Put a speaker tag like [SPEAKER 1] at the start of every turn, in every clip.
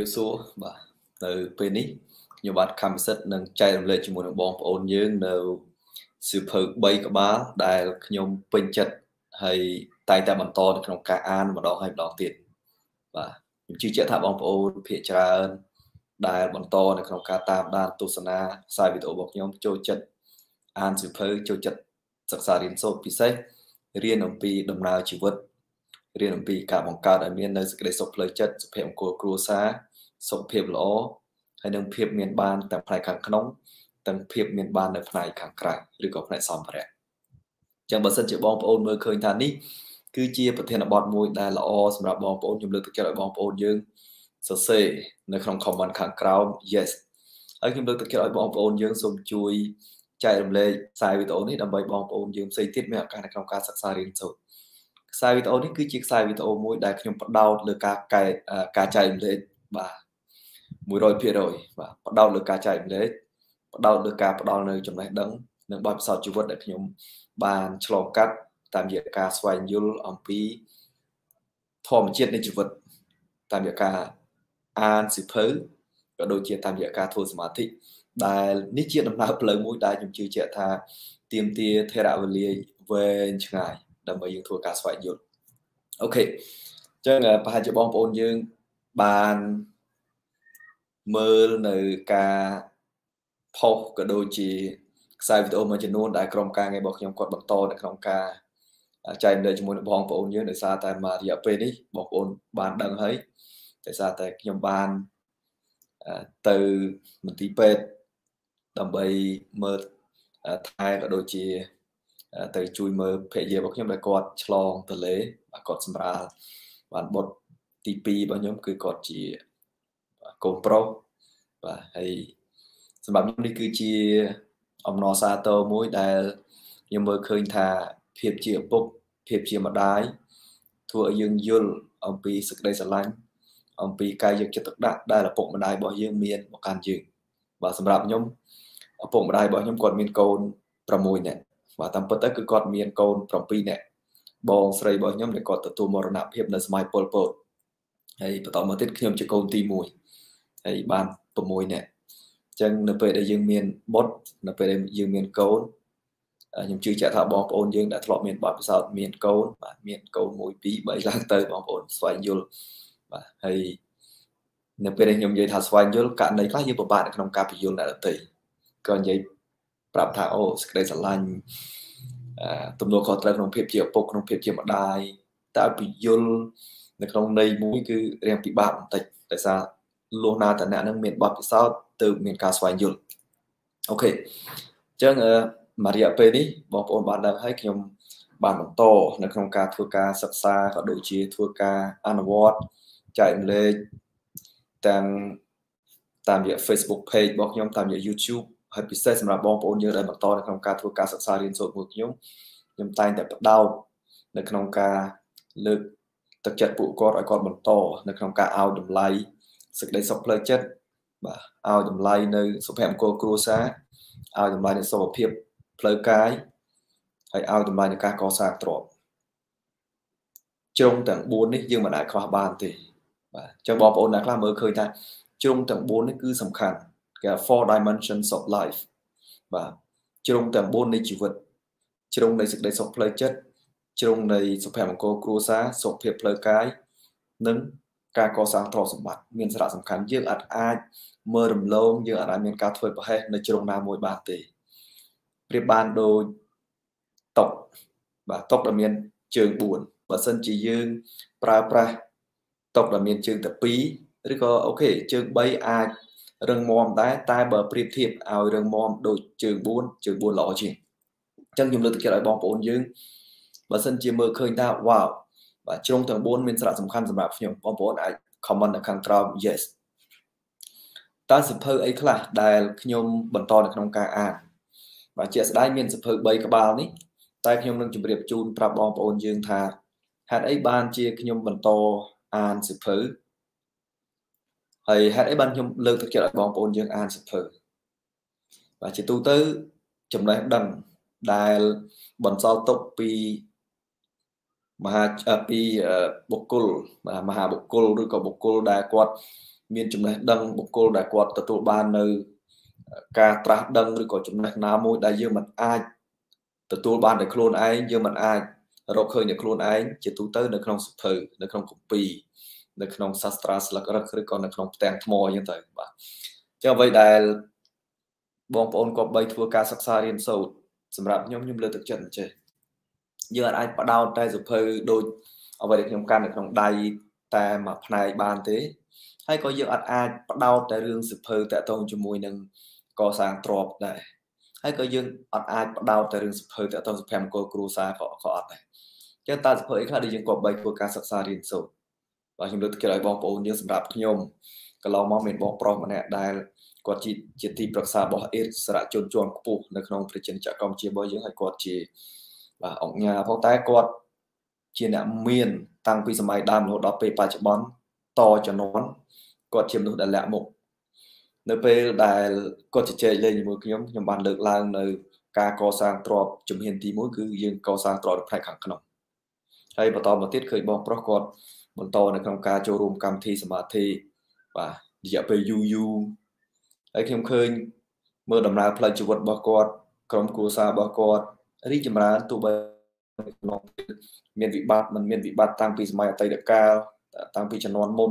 [SPEAKER 1] រាបសួរបាទនៅពេលនេះខ្ញុំបាទខំសិទ្ធនឹងចែករំលែកជាមួយនឹងបងប្អូនយើងនៅសៀវភៅ3ក្បាលដែលខ្ញុំពេញចិត្តហើយតែតែបន្តនៅក្នុងការអានម្ដងហើយម្ដងទៀតបាទខ្ញុំជឿជាក់ថាបងប្អូនភាគច្រើនដែលបន្តនៅក្នុងការតាមដានទស្សនាខ្សែវីដេអូរបស់ខ្ញុំចូលចិត្តអានសៀវភៅចូលចិត្តសិក្សារៀនសូត្រពិសេសរៀនអំពីដំណើរជីវិតរៀនអំពីការបង្កើតឲ្យមាននៅសេចក្តីសុខផ្លូវចិត្តសុភមង្គលគ្រួសារសុខភាពល្អហើយនឹងភាពមានបានទាំងផ្នែកខាងក្នុងទាំងភាពមានបាន នៅផ្នែកខាងក្រៅឬក៏ផ្នែកសម្ភារៈអញ្ចឹងបើសិនជាបងប្អូនមើលឃើញថានេះគឺជាប្រធានបទមួយ ដែលល្អសម្រាប់បងប្អូនខ្ញុំលើកទឹកចិត្តឲ្យបងប្អូនយើងសរសេរនៅក្នុង comment ខាងក្រោម yes ហើយខ្ញុំលើកទឹកចិត្តឲ្យបងប្អូនយើងសូមជួយចែករំលែកខ្សែវីដេអូនេះដើម្បីបងប្អូនយើងផ្សេងទៀតមានឱកាសនៅក្នុងការសិក្សារៀនសូត្រខ្សែវីដេអូនេះគឺជាខ្សែវីដេអូមួយដែលខ្ញុំផ្ដោតលើការកែការចែករំលែកបាទ100%បាទផ្ដោតលើការចែករំលែកផ្ដោតលើការផ្ដល់នៅចំណេះដឹងនិងបទពិសោធន៍ជីវិតដែលខ្ញុំបានឆ្លងកាត់តាមរយៈការស្វែងយល់អំពីធម្មជាតិនៃជីវិតតាមរយៈការអានសិភៅក៏ដូចជាតាមរយៈការធ្វើសមាធិដែលនេះជាដំណើរផ្លូវមួយដែលខ្ញុំជឿជាក់ថាទៀមទាធរវេលាវែងឆ្ងាយដើម្បីយើងធ្វើការស្វែងយល់អូខេអញ្ចឹងប្រហែលជាបងប្អូនយើងបានមើលនៅការផុសក៏ដូចជាខ្សែវីដេអូមួយចំនួនដែលក្រុមការងាររបស់ខ្ញុំគាត់បន្តនៅក្នុងការចែករំលែកជាមួយនឹងបងប្អូនយើងដោយសារតែមករយៈពេលនេះបងប្អូនបានដឹងហើយដោយសារតែខ្ញុំបានទៅមន្ទីរពេទ្យដើម្បីមើលថែក៏ដូចជាទៅជួយមើលភរិយារបស់ខ្ញុំដែលគាត់ឆ្លងទលេបាទគាត់សម្រាលបានបុតទី2របស់ខ្ញុំគឺគាត់ជាកូនប្រុសបាទហើយសម្រាប់ខ្ញុំនេះគឺជាអំណរសាទរមួយដែលខ្ញុំមើលឃើញថាភាពជាឪពុកភាពជាម្ដាយធ្វើឲ្យយើងយល់អំពីសេចក្តីស្រឡាញ់អំពីការយកចិត្តទុកដាក់ដែលឪពុកម្ដាយរបស់យើងមានមកកាន់យើងបាទសម្រាប់ខ្ញុំឪពុកម្ដាយរបស់ខ្ញុំគាត់មានកូន6នាក់បាទតាមពិតទៅគឺគាត់មានកូន7នាក់បងស្រីរបស់ខ្ញុំដែលគាត់ទទួលមរណភាពនៅសម័យប៉ុលពតហើយបន្តមកទៀតខ្ញុំជាកូនទី1ហើយបាន6នាក់អញ្ចឹងនៅពេលដែលយើងមានបុត្រនៅពេលដែលយើងមានកូនខ្ញុំជឿជាក់ថាបងប្អូនយើងដែលធ្លាប់មានបទពិសោធន៍មានកូនបាទមានកូន1 2 3ឡើងទៅបងប្អូនស្វែងយល់បាទហើយនៅពេលដែលខ្ញុំនិយាយថាស្វែងយល់ករណីខ្លះយើងពិបាកនៅក្នុង ការពយល់អ្នកដទៃក៏និយាយប្រាប់ថាអូសេចក្តីស្រឡាញ់អឺទំនួលខុសត្រូវក្នុងភាពជាឪពុកក្នុងភាពជាម្ដាយតើពយល់នៅក្នុងន័យមួយ គឺរៀងពិបាកបន្តិចដោយសារលោកណាតណៈនឹងមានបទពិសោធន៍ទៅមានការស្វែងយល់អូខេអញ្ចឹងមករយៈពេលនេះបងប្អូនបានដឹងហើយខ្ញុំបានបន្តនៅក្នុងការធ្វើការសិក្សាក៏ដូចជាធ្វើការអនុវត្តចែករំលែកតាមតាមរយៈ Facebook page របស់ខ្ញុំតាមរយៈ YouTube ហើយពិសេសសម្រាប់បងប្អូនយើងដែលបន្តនៅក្នុងការធ្វើការសិក្សារៀនសូត្រមួយខ្ញុំខ្ញុំតែងតែបដោតនៅក្នុងការលើកទឹកចិត្តពួកគាត់ឲ្យគាត់បន្តនៅក្នុងការឲ្យតម្លៃសេចក្តីសុខផ្លូវចិត្តបាទឲ្យតម្លៃនៅសុភមង្គលគ្រួសារឲ្យតម្លៃនៅសុខភាពផ្លូវកាយហើយឲ្យតម្លៃនៃការកសាងទ្រព្យជ្រុងទាំង4នេះយើងមិនអាចខ្វះបានទេបាទអញ្ចឹងបងប្អូនអ្នកខ្លះមើលឃើញថាជ្រុងទាំង4នេះគឺសំខាន់គេថា4 dimensions of life បាទជ្រុងទាំង4នៃជីវិតជ្រុងនៃសេចក្តីសុខផ្លូវចិត្តជ្រុងនៃសុភមង្គលគ្រួសារសុខភាពផ្លូវកាយនិងការកសាងទ្រព្យសម្បត្តិមានសារៈសំខាន់យើងអាចមើលរំលងយើងអាចមានការធ្វើប្រហែសនៅជ្រុងណាមួយបានទេប្រៀបបានដូចតុកបាទតុកដែលមានជើង4បើសិនជាយើងប្រើប្រាស់តុកដែលមានជើងតែ2ឬក៏អូខេជើង3អាចរឹងមាំដែរតែបើប្រៀបធៀបឲ្យរឹងមាំដូចជើង4ជើង4ល្អជាងអញ្ចឹងខ្ញុំលើកទឹកចិត្តឲ្យបងប្អូនយើងបើសិនជាមើលឃើញថាវ៉ាវបាទជ្រុងទាំង4មានសារៈសំខាន់សម្រាប់ខ្ញុំបងប្អូនអាច comment នៅខាងក្រោម yes តើសភៅអីខ្លះដែលខ្ញុំ បន្តនៅក្នុងការអានបាទជាក់ស្ដែងមានសភៅ3ក្បាលនេះតែខ្ញុំនឹងជម្រាបជូនប្រាប់បងប្អូន យើង ថាហេតុអីបានជាខ្ញុំបន្តអានសភៅហើយហេតុអីបានខ្ញុំលើកទឹកចិត្តឲ្យបងប្អូនយើងអានសភៅបាទជាទូទៅចំណេះដឹងដែលបន្សល់ទុកពីមហាពីបុគ្គលមហាបុគ្គលឬក៏បុគ្គល ដែលគាត់មានចំណេះដឹងបុគ្គលដែលគាត់ទទួលបាននៅការត្រាស់ ដឹងឬក៏ចំណេះណាមួយដែលយើងមិនអាចទទួលបានដោយខ្លួនឯងយើងមិនអាច រកឃើញដោយខ្លួនឯងជាទូទៅនៅក្នុងសៀវភៅនៅក្នុងគម្ពីរនៅក្នុងសាស្ត្រាស្លឹករឹកឬក៏នៅក្នុងផ្ទាំងថ្មអញ្ចឹងទៅបាទអញ្ចឹងអ្វីដែលបងប្អូនគប្បីធ្វើការសិក្សារៀនសូត្រសម្រាប់ខ្ញុំខ្ញុំលើកទឹកចិត្តអញ្ចឹងយើងអាចបដោតតែសុភៅដូច អ្វីដែលខ្ញុំកាន់នៅក្នុងដៃតែមួយផ្នែកបានទេហើយក៏យើងអាចបដោតតែរឿងសុភៅតកតងជាមួយនឹងកសាងទ្រពដែរហើយក៏យើង អត់អាចបដោតតែរឿងសុភៅតកតងសុភមង្គលគ្រួសារក៏ក៏អត់ដែរចឹងតើសុភៅអីខ្លះដែលយើងគប្បីធ្វើការសិក្សារៀនសូត្របាទខ្ញុំលើកទឹកចិត្តឲ្យបងប្អូនយើងសម្រាប់ខ្ញុំកន្លងមកមានបងប្រុសម្នាក់ដែលគាត់ជាជាទីប្រឹក្សារបស់អេតសារជនជាន់ខ្ពស់នៅក្នុងប្រជាជនចក្រកម្ពុជារបស់យើងហើយគាត់ជាបាទអង្គញាផងតែគាត់ជាអ្នកមានតាំងពីសម័យដើមរហូតដល់ពេលបច្ចុប្បន្នតជំនាន់គាត់ជាមនុស្សដែលលាក់មុខនៅពេលដែលគាត់ជជែកលេងជាមួយខ្ញុំខ្ញុំបានលើកឡើងនៅ ការកសាងទ្រព្យជំហានទី1គឺយើងកសាងទ្រព្យផ្នែកខាងក្នុងហើយបន្តមកទៀតឃើញបងប្រុសគាត់បន្តនៅក្នុងការចូលរួមកម្មវិធីសមាធិបាទរយៈពេលយូរយូរហើយខ្ញុំឃើញ មើលដំណើរផ្លូវជីវិតរបស់គាត់ក្រុមគ្រួសាររបស់គាត់រីកចម្រើនទោះបីក្នុងមានវិបត្តិមិនមានវិបត្តិតាំងពីសម័យអតីតកាលតាំងពីជំនាន់មុន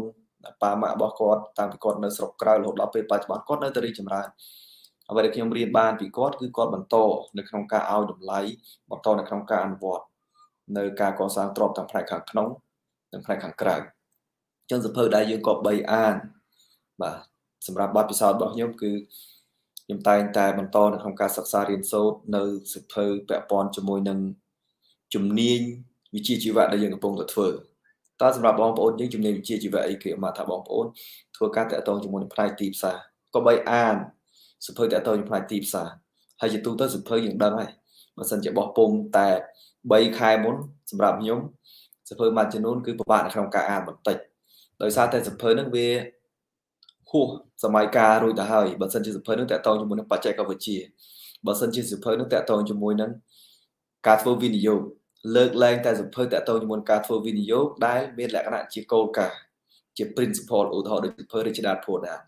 [SPEAKER 1] ប៉ាម៉ាក់របស់គាត់តាំងពីគាត់នៅស្រុកក្រៅរហូតដល់ពេលបច្ចុប្បន្នគាត់នៅតែរីកចម្រើនអ្វីដែលខ្ញុំរៀនបានពីគាត់គឺគាត់បន្តនៅក្នុងការឲ្យតម្លៃបន្តនៅក្នុងការអនុវត្ត នៅការកសាងទ្រព្យទាំងផ្នែកខាងក្នុងនិងផ្នែកខាងក្រៅចឹងសភៅដែលយើងក៏បីអានបាទសម្រាប់បទពិសោធន៍របស់ខ្ញុំគឺខ្ញុំតែងតែបន្តនៅក្នុងការសិក្សារៀនសូត្រនៅសិភៅពាក់ព័ន្ធជាមួយនឹងជំនាញវិជ្ជាជីវៈដែលយើងកំពុងតែធ្វើតើសម្រាប់បងប្អូនយើងជំនាញវិជ្ជាជីវៈអីគេមកថាបងប្អូនធ្វើការតាក់ទងជាមួយនឹងផ្នែកទីផ្សារក៏បីអានសិភៅតាក់ទងនឹងផ្នែកទីផ្សារហើយជាទូទៅសិភៅយើងដឹងហើយបើសិនជាបោះពុំតែ3ខែមុនសម្រាប់ខ្ញុំសិភៅមួយចំនួនគឺពិបាកនៅក្នុងការអានបន្តិចដោយសារតែសិភៅហ្នឹងវាហួសសម័យកាលរួចទៅហើយបើសិនជាសិភៅនឹងតកតងជាមួយនឹងបច្ចេកវិទ្យាបើសិនជាសិភៅនឹងតកតងជាមួយនឹងការធ្វើវិនិយោគលើកឡើងតែសិភៅតកតងជាមួយការធ្វើវិនិយោគដែលមានលក្ខណៈជាគោលការណ៍ជា principle ឧទាហរណ៍ដូចសិភៅ Rich Dad Poor Dad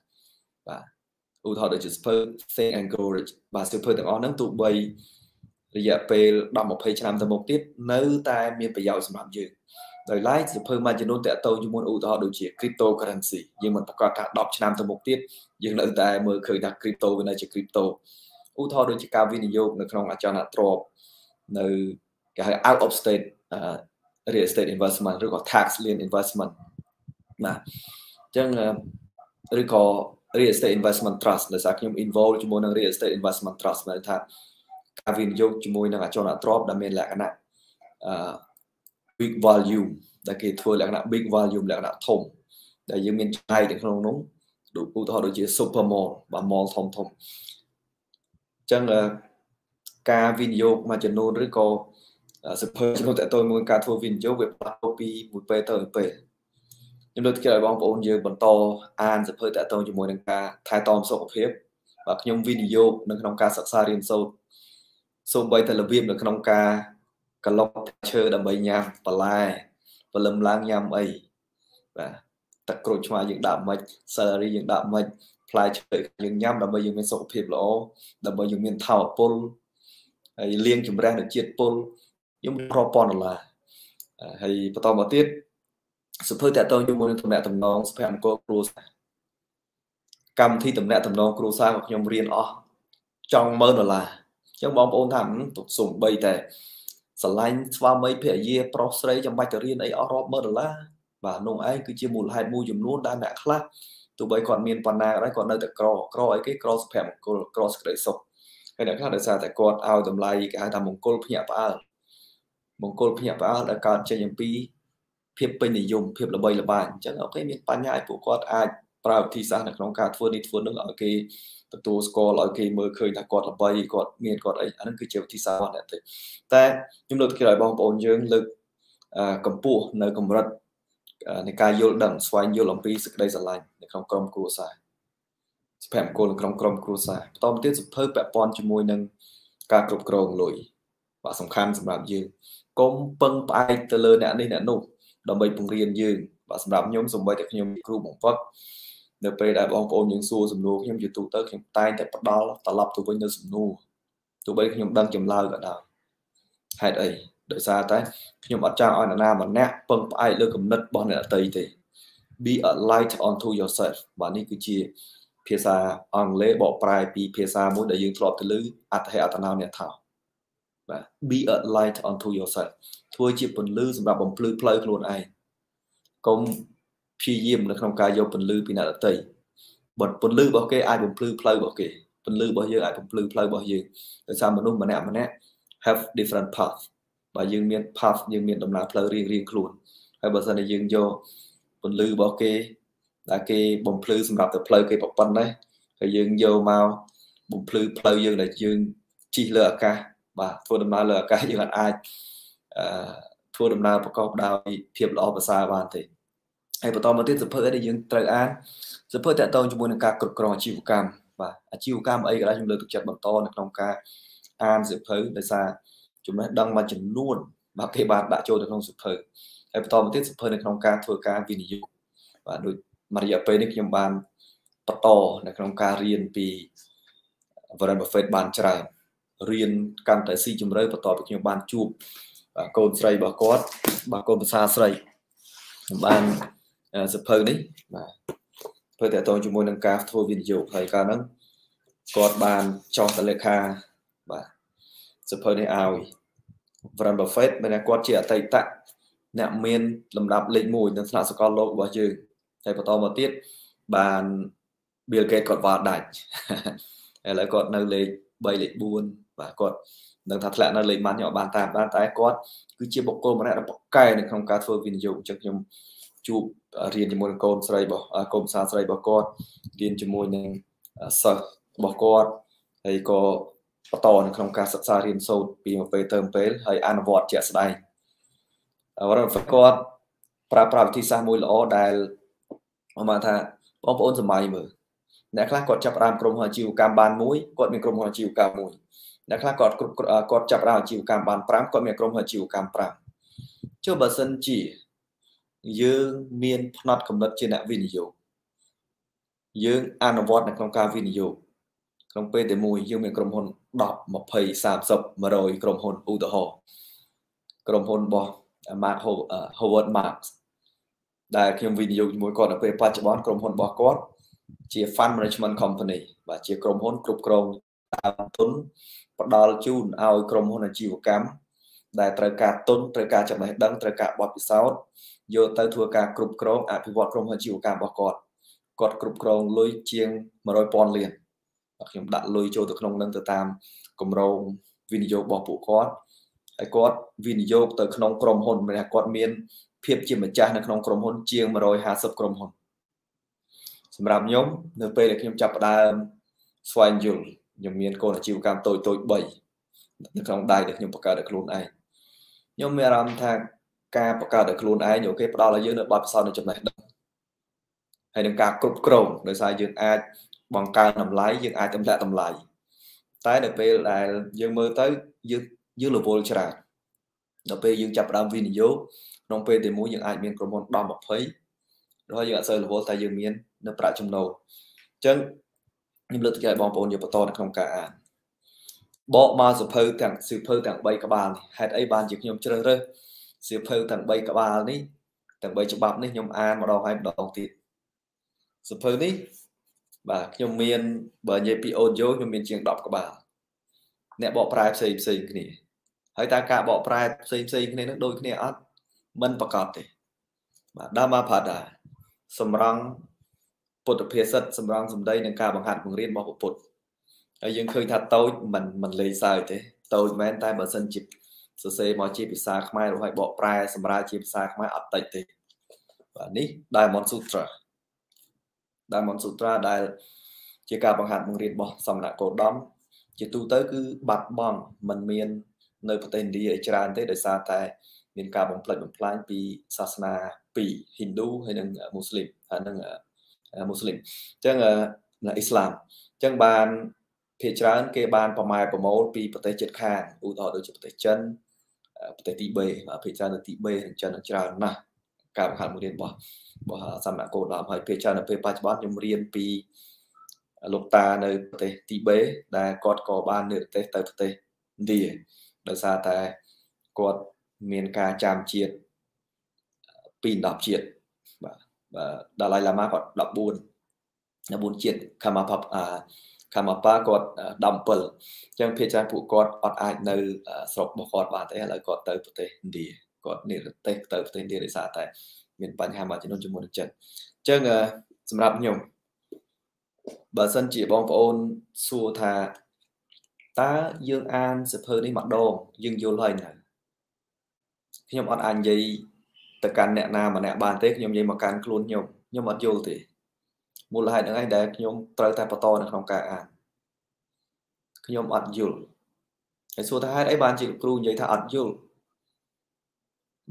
[SPEAKER 1] បាទឧទាហរណ៍ដូចសិភៅ Think and Grow Rich បាទសិភៅទាំងអស់ហ្នឹងទោះបីរយៈពេល10 20ឆ្នាំទៅមុខទៀតនៅតែមានប្រយោជន៍សម្រាប់យើងដោយឡែកសៀវភៅមួយចំនួនតាក់ទងជាមួយឧទាហរណ៍ដូចជា cryptocurrency យើងមិនប្រកាសថា10ឆ្នាំទៅមុខទៀតយើងនៅតែមើលឃើញថា crypto វានៅជា crypto ឧទាហរណ៍ដូចជាការវិនិយោគនៅក្នុងអចលនទ្រព្យនៅគេហៅ out of state real estate investment ឬក៏ tax lien investment បាទអញ្ចឹងឬក៏ real estate investment trust ដែលថាខ្ញុំ involve ជាមួយនឹង real estate investment trust បានថាការវិនិយោគជាមួយនឹងអចលនទ្រព្យដែលមាន លក្ខណៈអឺ big volume ដែលគេធ្វើលក្ខណៈ big volume លក្ខណៈធំដែលយើងមានឆាយទៅក្នុងនោះដូចឧទាហរណ៍ដូចជា super mall បាទ mall ធំធំអញ្ចឹងការវិនិយោគមួយចំនួនឬក៏សភើជំនួសតទៅមួយការធ្វើវិនិយោគវាផ្លាស់ប្ដូរពីមួយពេលទៅមួយពេលខ្ញុំលើកទឹកចិត្តឲ្យបងប្អូនយើងបន្តអានសភើតទៅជាមួយនឹងការថែទាំសុខភាពបាទខ្ញុំវិនិយោគនៅក្នុងការសិក្សារៀនសូត្រសូម្បីតែរបៀបនៅក្នុងការកឡុកឈើដើម្បីញ៉ាំបន្លែព្រលឹមឡើងញ៉ាំអីបាទទឹកក្រូចឆ្មាយើងដាក់មិនសារីយើងដាក់មិនផ្លែឈើយើងញ៉ាំដើម្បីយើងមានសុខភាពល្អដើម្បីយើងមានថោពលហើយលាងជំរះនៅជាតិពុលខ្ញុំរាប់ពាន់ដុល្លារហើយបន្តមកទៀតសុភើតតងជាមួយនឹងតំណែងតំណងសុភមង្គលគ្រួសារកម្មវិធីតំណែងតំណងគ្រួសាររបស់ខ្ញុំរៀនអស់ចង់10000ដុល្លារអញ្ចឹងបងប្អូនថាទុកសំបីតែស្រឡាញ់ស្វាមីភរិយា ប្រុសស្រីចាំបាច់ទៅរៀនអីអស់រាប់ម៉ឺនដុល្លារបាទនោះឯងគឺជាមូលហេតុមួយចំនួនដែលអ្នកខ្លះទោះបីគាត់មានប៉ុណ្ណាក៏ដោយគាត់នៅតែក្រក្រអីគេក្រសុភមង្គលក្រសក្តិសុខហើយអ្នកខ្លះដោយសារតែគាត់ឲ្យតម្លៃគេហៅថាមង្គលភ្ញាក់ផ្អើលមង្គលភ្ញាក់ផ្អើលដែលកើតចេញអំពី ភាពពេញនិយម ភាពល្បីល្បាញអញ្ចឹងអូខេមានបញ្ញាឲ្យពួកគាត់អាចប្រើវិធីសាស្ត្រនៅក្នុងការធ្វើនេះធ្វើនោះឲ្យគេទទួលស្គាល់ឲ្យគេមើលឃើញថាគាត់ល្បីគាត់មានគាត់អីអានឹងគឺជាវិធីសាស្ត្ររបស់អ្នកតិចតែខ្ញុំលើកទឹកចិត្តឲ្យបងប្អូនយើងលើកកម្ពស់នៅកម្រិតនៃការយល់ដឹងស្វែងយល់អំពីសេចក្តីស្រឡាញ់នៅក្នុងក្រុមគ្រួសារសុភមង្គលក្នុងក្រុមគ្រួសារបន្តមកទៀតសភើពាក់ព័ន្ធជាមួយនឹងការគ្រប់គ្រងលុយបាទសំខាន់សម្រាប់យើងកុំពឹងផ្អែកទៅលើអ្នកនេះអ្នកនោះដើម្បីពង្រៀនយើងបាទសម្រាប់ខ្ញុំសូម្បីតែខ្ញុំគ្រូបង្វឹកនៅពេលដែលបងប្អូនយើងសួរសំណួរខ្ញុំជាទូទៅខ្ញុំតែងតែផ្ដល់ត្រឡប់ទៅវិញនៅសំណួរទោះបីខ្ញុំដឹងចម្លើយក៏ដោយហេតុអីដោយសារតែខ្ញុំអត់ចង់ឲ្យនរណាម្នាក់ពឹងផ្អែកលើគំនិតរបស់អ្នកដទៃទេ be a light onto yourself បាទនេះគឺជាភាសាអង់គ្លេសបកប្រែពីភាសាមួយដែលយើងធ្លាប់ទៅលើអត្ថហេតុអត្តនោអ្នកថាបាទ be a light onto yourself ធ្វើជាពន្លឺសម្រាប់បំភ្លឺផ្លូវខ្លួនឯងកុំព្យាយាមនៅក្នុងការយកពន្លឺពីអ្នកដទៃបើពន្លឺរបស់គេអាចបំភ្លឺផ្លូវរបស់គេពន្លឺរបស់យើងអាចបំភ្លឺផ្លូវរបស់យើងដោយសារមនុស្សម្នាក់ម្នាក់ have different path បើយើងមាន path យើងមានដំណើរផ្លូវរៀងរៀងខ្លួនហើយបើសិនជាយើងយកពន្លឺរបស់គេដែលគេបំភ្លឺសម្រាប់ទៅផ្លូវគេប៉ុណ្ណេះហើយយើងយកមកបំភ្លឺផ្លូវយើងដែលយើងជិះលើអាកាសបាទធ្វើដំណើរលើអាកាសយើងអាចធ្វើដំណើរប្រកបដោយភាពល្អប្រសើរបានទេហើយបន្តមកទៀតសភើដែលយើងត្រូវអានសភើតកតងជាមួយនឹងការគ្រប់គ្រងអាជីវកម្មបាទអាជីវកម្មអីក៏ដោយខ្ញុំលើកទឹកចិត្តបន្តនៅក្នុងការអានសភើដោយសារចំណេះដឹងមួយចំនួន បាទគេបានដាក់ចូលទៅក្នុងសភើហើយបន្តមកទៀតសភើនៅក្នុងការធ្វើការវិនិយោគបាទដូចមួយរយៈពេលនេះខ្ញុំបានបន្តនៅក្នុងការរៀនពី Warren Buffett បានច្រើនរៀនកាន់តែស៊ីជម្រៅបន្ទាប់ពីខ្ញុំបានជួបកូនស្រីរបស់គាត់បាទកូនភាសាស្រីខ្ញុំបានសភៅនេះបាទសភៅតកតងជាមួយនឹងការធ្វើវិនិយោគហើយកាលហ្នឹងគាត់បានចោះតលេខាបាទសភៅនេះឲ្យ Warren Buffett មានថាគាត់ជាអតីតអ្នកមានលំដាប់លេខ1នៅថ្នាក់សកលលោករបស់យើងហើយបន្តមកទៀតបាន Bill Gates គាត់វាល់ដាច់ឥឡូវគាត់នៅលេខ3លេខ4បាទគាត់នឹងថាធ្លាក់នៅលេខម៉ាត់ខ្ញុំអត់បានតាមបានតែគាត់គឺជាបុគ្គលម្នាក់ដ៏ប្រកែនៅក្នុងការធ្វើវិនិយោគអញ្ចឹងខ្ញុំជួបរៀនជាមួយនឹងកូនស្រីរបស់កូនសាស្ត្រីរបស់គាត់រៀនជាមួយនឹងសិស្សរបស់គាត់ហើយក៏បន្តនៅក្នុងការសិក្សារៀនសូត្រពីមួយពេលទៅមួយពេលហើយអនុវត្តជាក់ស្ដែងរដ្ឋគាត់ប្រើប្រាស់វិធីសាស្ត្រមួយល្អដែលខ្ញុំថាបងប្អូនសម័យមើលអ្នកខ្លះគាត់ចាប់ផ្ដើមក្រុមហ៊ុនអាជីវកម្មបានមួយគាត់មានក្រុមហ៊ុនអាជីវកម្មមួយអ្នកខ្លះគាត់គ្រប់គាត់ចាប់ផ្ដើមអាជីវកម្មបាន5គាត់មានក្រុមហ៊ុនអាជីវកម្ម5ចុះបើសិនជាយើងមានផ្នត់កំណត់ជាអ្នកវិនិយោគយើង អនុវត្តនៅក្នុងការវិនិយោគក្នុងពេលតែមួយយើងមានក្រុមហ៊ុន10 20 30 100ក្រុមហ៊ុនឧទាហរណ៍ក្រុមហ៊ុនរបស់ Mark Howard Marks ដែលខ្ញុំវិនិយោគជាមួយគាត់នៅពេលបច្ចុប្បន្នក្រុមហ៊ុនរបស់គាត់ ជា fund management company បាទជាក្រុមហ៊ុនគ្រប់គ្រងតាមទុនផ្ដល់ជូនឲ្យក្រុមហ៊ុនអាជីវកម្មដែលត្រូវការទុនត្រូវការចំណេះ ដឹងត្រូវការបទពិសោធន៍យកទៅធ្វើការគ្រប់គ្រងអភិវឌ្ឍក្រុមហ៊ុនជីវកម្មរបស់គាត់គាត់គ្រប់គ្រងលុយជាង100,000លានខ្ញុំដាក់លុយចូលទៅក្នុងនឹងទៅតាមគម្រោងវិនិយោគរបស់ពួកគាត់ហើយគាត់វិនិយោគទៅក្នុងក្រុមហ៊ុនមានគាត់មាន ភាពជាម្ចាស់នៅក្នុងក្រុមហ៊ុនជាង150ក្រុមហ៊ុនសម្រាប់ខ្ញុំនៅ ពេលដែលខ្ញុំចាប់ផ្ដើមស្វែងយល់ខ្ញុំមានកូនអាជីវកម្មតូចតូច3នៅក្នុងដៃដែលខ្ញុំបង្កើតដល់ខ្លួនឯងខ្ញុំមានអារម្មណ៍ថាការបង្កើតដោយខ្លួនឯងអូខេផ្ដល់ឲ្យយើងនៅបទពិសោធន៍នៅចំណេះដឹងហើយនឹងការគ្រប់គ្រងដោយសារយើងអាច បង្កើនតម្លៃយើងអាចទម្លាក់តម្លៃតែនៅពេលដែលយើងមើលទៅយើងយើងរវល់ច្រើនដល់ពេលយើងចាប់ដើមវិនិយោគក្នុងពេលទី1យើងអាចមានក្រុមហ៊ុន10 20ហើយយើងអត់សូវរវល់តែយើងមាន នៅប្រាក់ចំណូលអញ្ចឹងខ្ញុំលើកទឹកចិត្តឲ្យបងប្អូនយកបន្តនៅក្នុងការអានបកមកសភៅទាំងសភៅទាំង3ក្បាលហេតុអីបានជាខ្ញុំជ្រើសរើសសៀវភៅទាំង3ក្បាលនេះទាំង3ច្បាប់នេះខ្ញុំអានម្ដងហើយម្ដងទៀតសៀវភៅនេះបាទខ្ញុំមានបើនិយាយពី audio ខ្ញុំមានជាង10ក្បាលអ្នកបកប្រែផ្សេងផ្សេងគ្នាហើយតើការបកប្រែផ្សេងផ្សេងគ្នានឹងដូចគ្នាអត់មិនប្រកបទេ បាទដើមមកផាដាសម្រងពុទ្ធភាសិតសម្រងសម្ដីនឹងការបង្ហាត់បង្រៀនរបស់ពុទ្ធហើយយើងឃើញថាតូចមិនមិនលេងសើចទេតូចមែនតែបើសិនជាសរសេរមកជាភាសាខ្មែររួចហើយបកប្រែសម្រាប់ជាភាសាខ្មែរអត់តិចទេបាទនេះ Diamond Sutra Diamond Sutra ដែលជាការបង្ហាត់បង្រៀនរបស់សម្ដេចកូដមជាទូទៅគឺបាត់បង់មិនមាននៅប្រទេសឥណ្ឌាអីច្រើនទេដោយសារតែមានការបំផ្លិចបំផ្លាញពីសាសនាពីរ Hindu ហើយនិង Muslim ហើយនិង Muslim អញ្ចឹងអ៊ីស្លាមអញ្ចឹងបានភាគច្រើនគេបាន ប្រម៉ែប្រមូលពីប្រទេសជិតខាងឧទាហរណ៍ដូចជាប្រទេសចិនប្រទេសទី3ភាគច្រើននៅទី3ហើយចិនច្រើនណាស់ការបង្ហាត់មួយរៀនរបស់របស់សាមគ្គោដើមហើយភាគច្រើននៅពេលបច្ចុប្បន្នខ្ញុំរៀនពីលោកតានៅប្រទេសទី3ដែលគាត់ក៏បាននៅប្រទេសទៅប្រទេសឥណ្ឌាដោយសារតែគាត់មានការចាំជាតិពី10ជាតិបាទបាទដាឡៃឡាម៉ាគាត់14 14ជាតិ come up អាកម្មាប៉ាគាត់17អញ្ចឹងភាគច្រើនពួកគាត់អត់អាចនៅ ស្រុករបស់គាត់បានទេឥឡូវគាត់ទៅប្រទេសឥណ្ឌាគាត់និរទេសទៅប្រទេសឥណ្ឌាដោយសារតែមានបញ្ហាមួយចំនួនជាមួយនឹងចិនអញ្ចឹងសម្រាប់ខ្ញុំបើសិនជាបងប្អូនសួរថាតើយើងអានសៀវភៅនេះម្ដងយើងយល់ហើយនៅខ្ញុំអត់អាចនិយាយទៅកាន់អ្នកណាម្នាក់បានទេខ្ញុំនិយាយមកកាន់ខ្លួនខ្ញុំខ្ញុំអត់យល់ទេមូលហេតុហ្នឹងឯងដែលខ្ញុំត្រូវតែបន្តនៅក្នុងការអានខ្ញុំអត់យល់ហើយសួរថាហេតុអីបានជាគ្រូនិយាយថាអត់យល់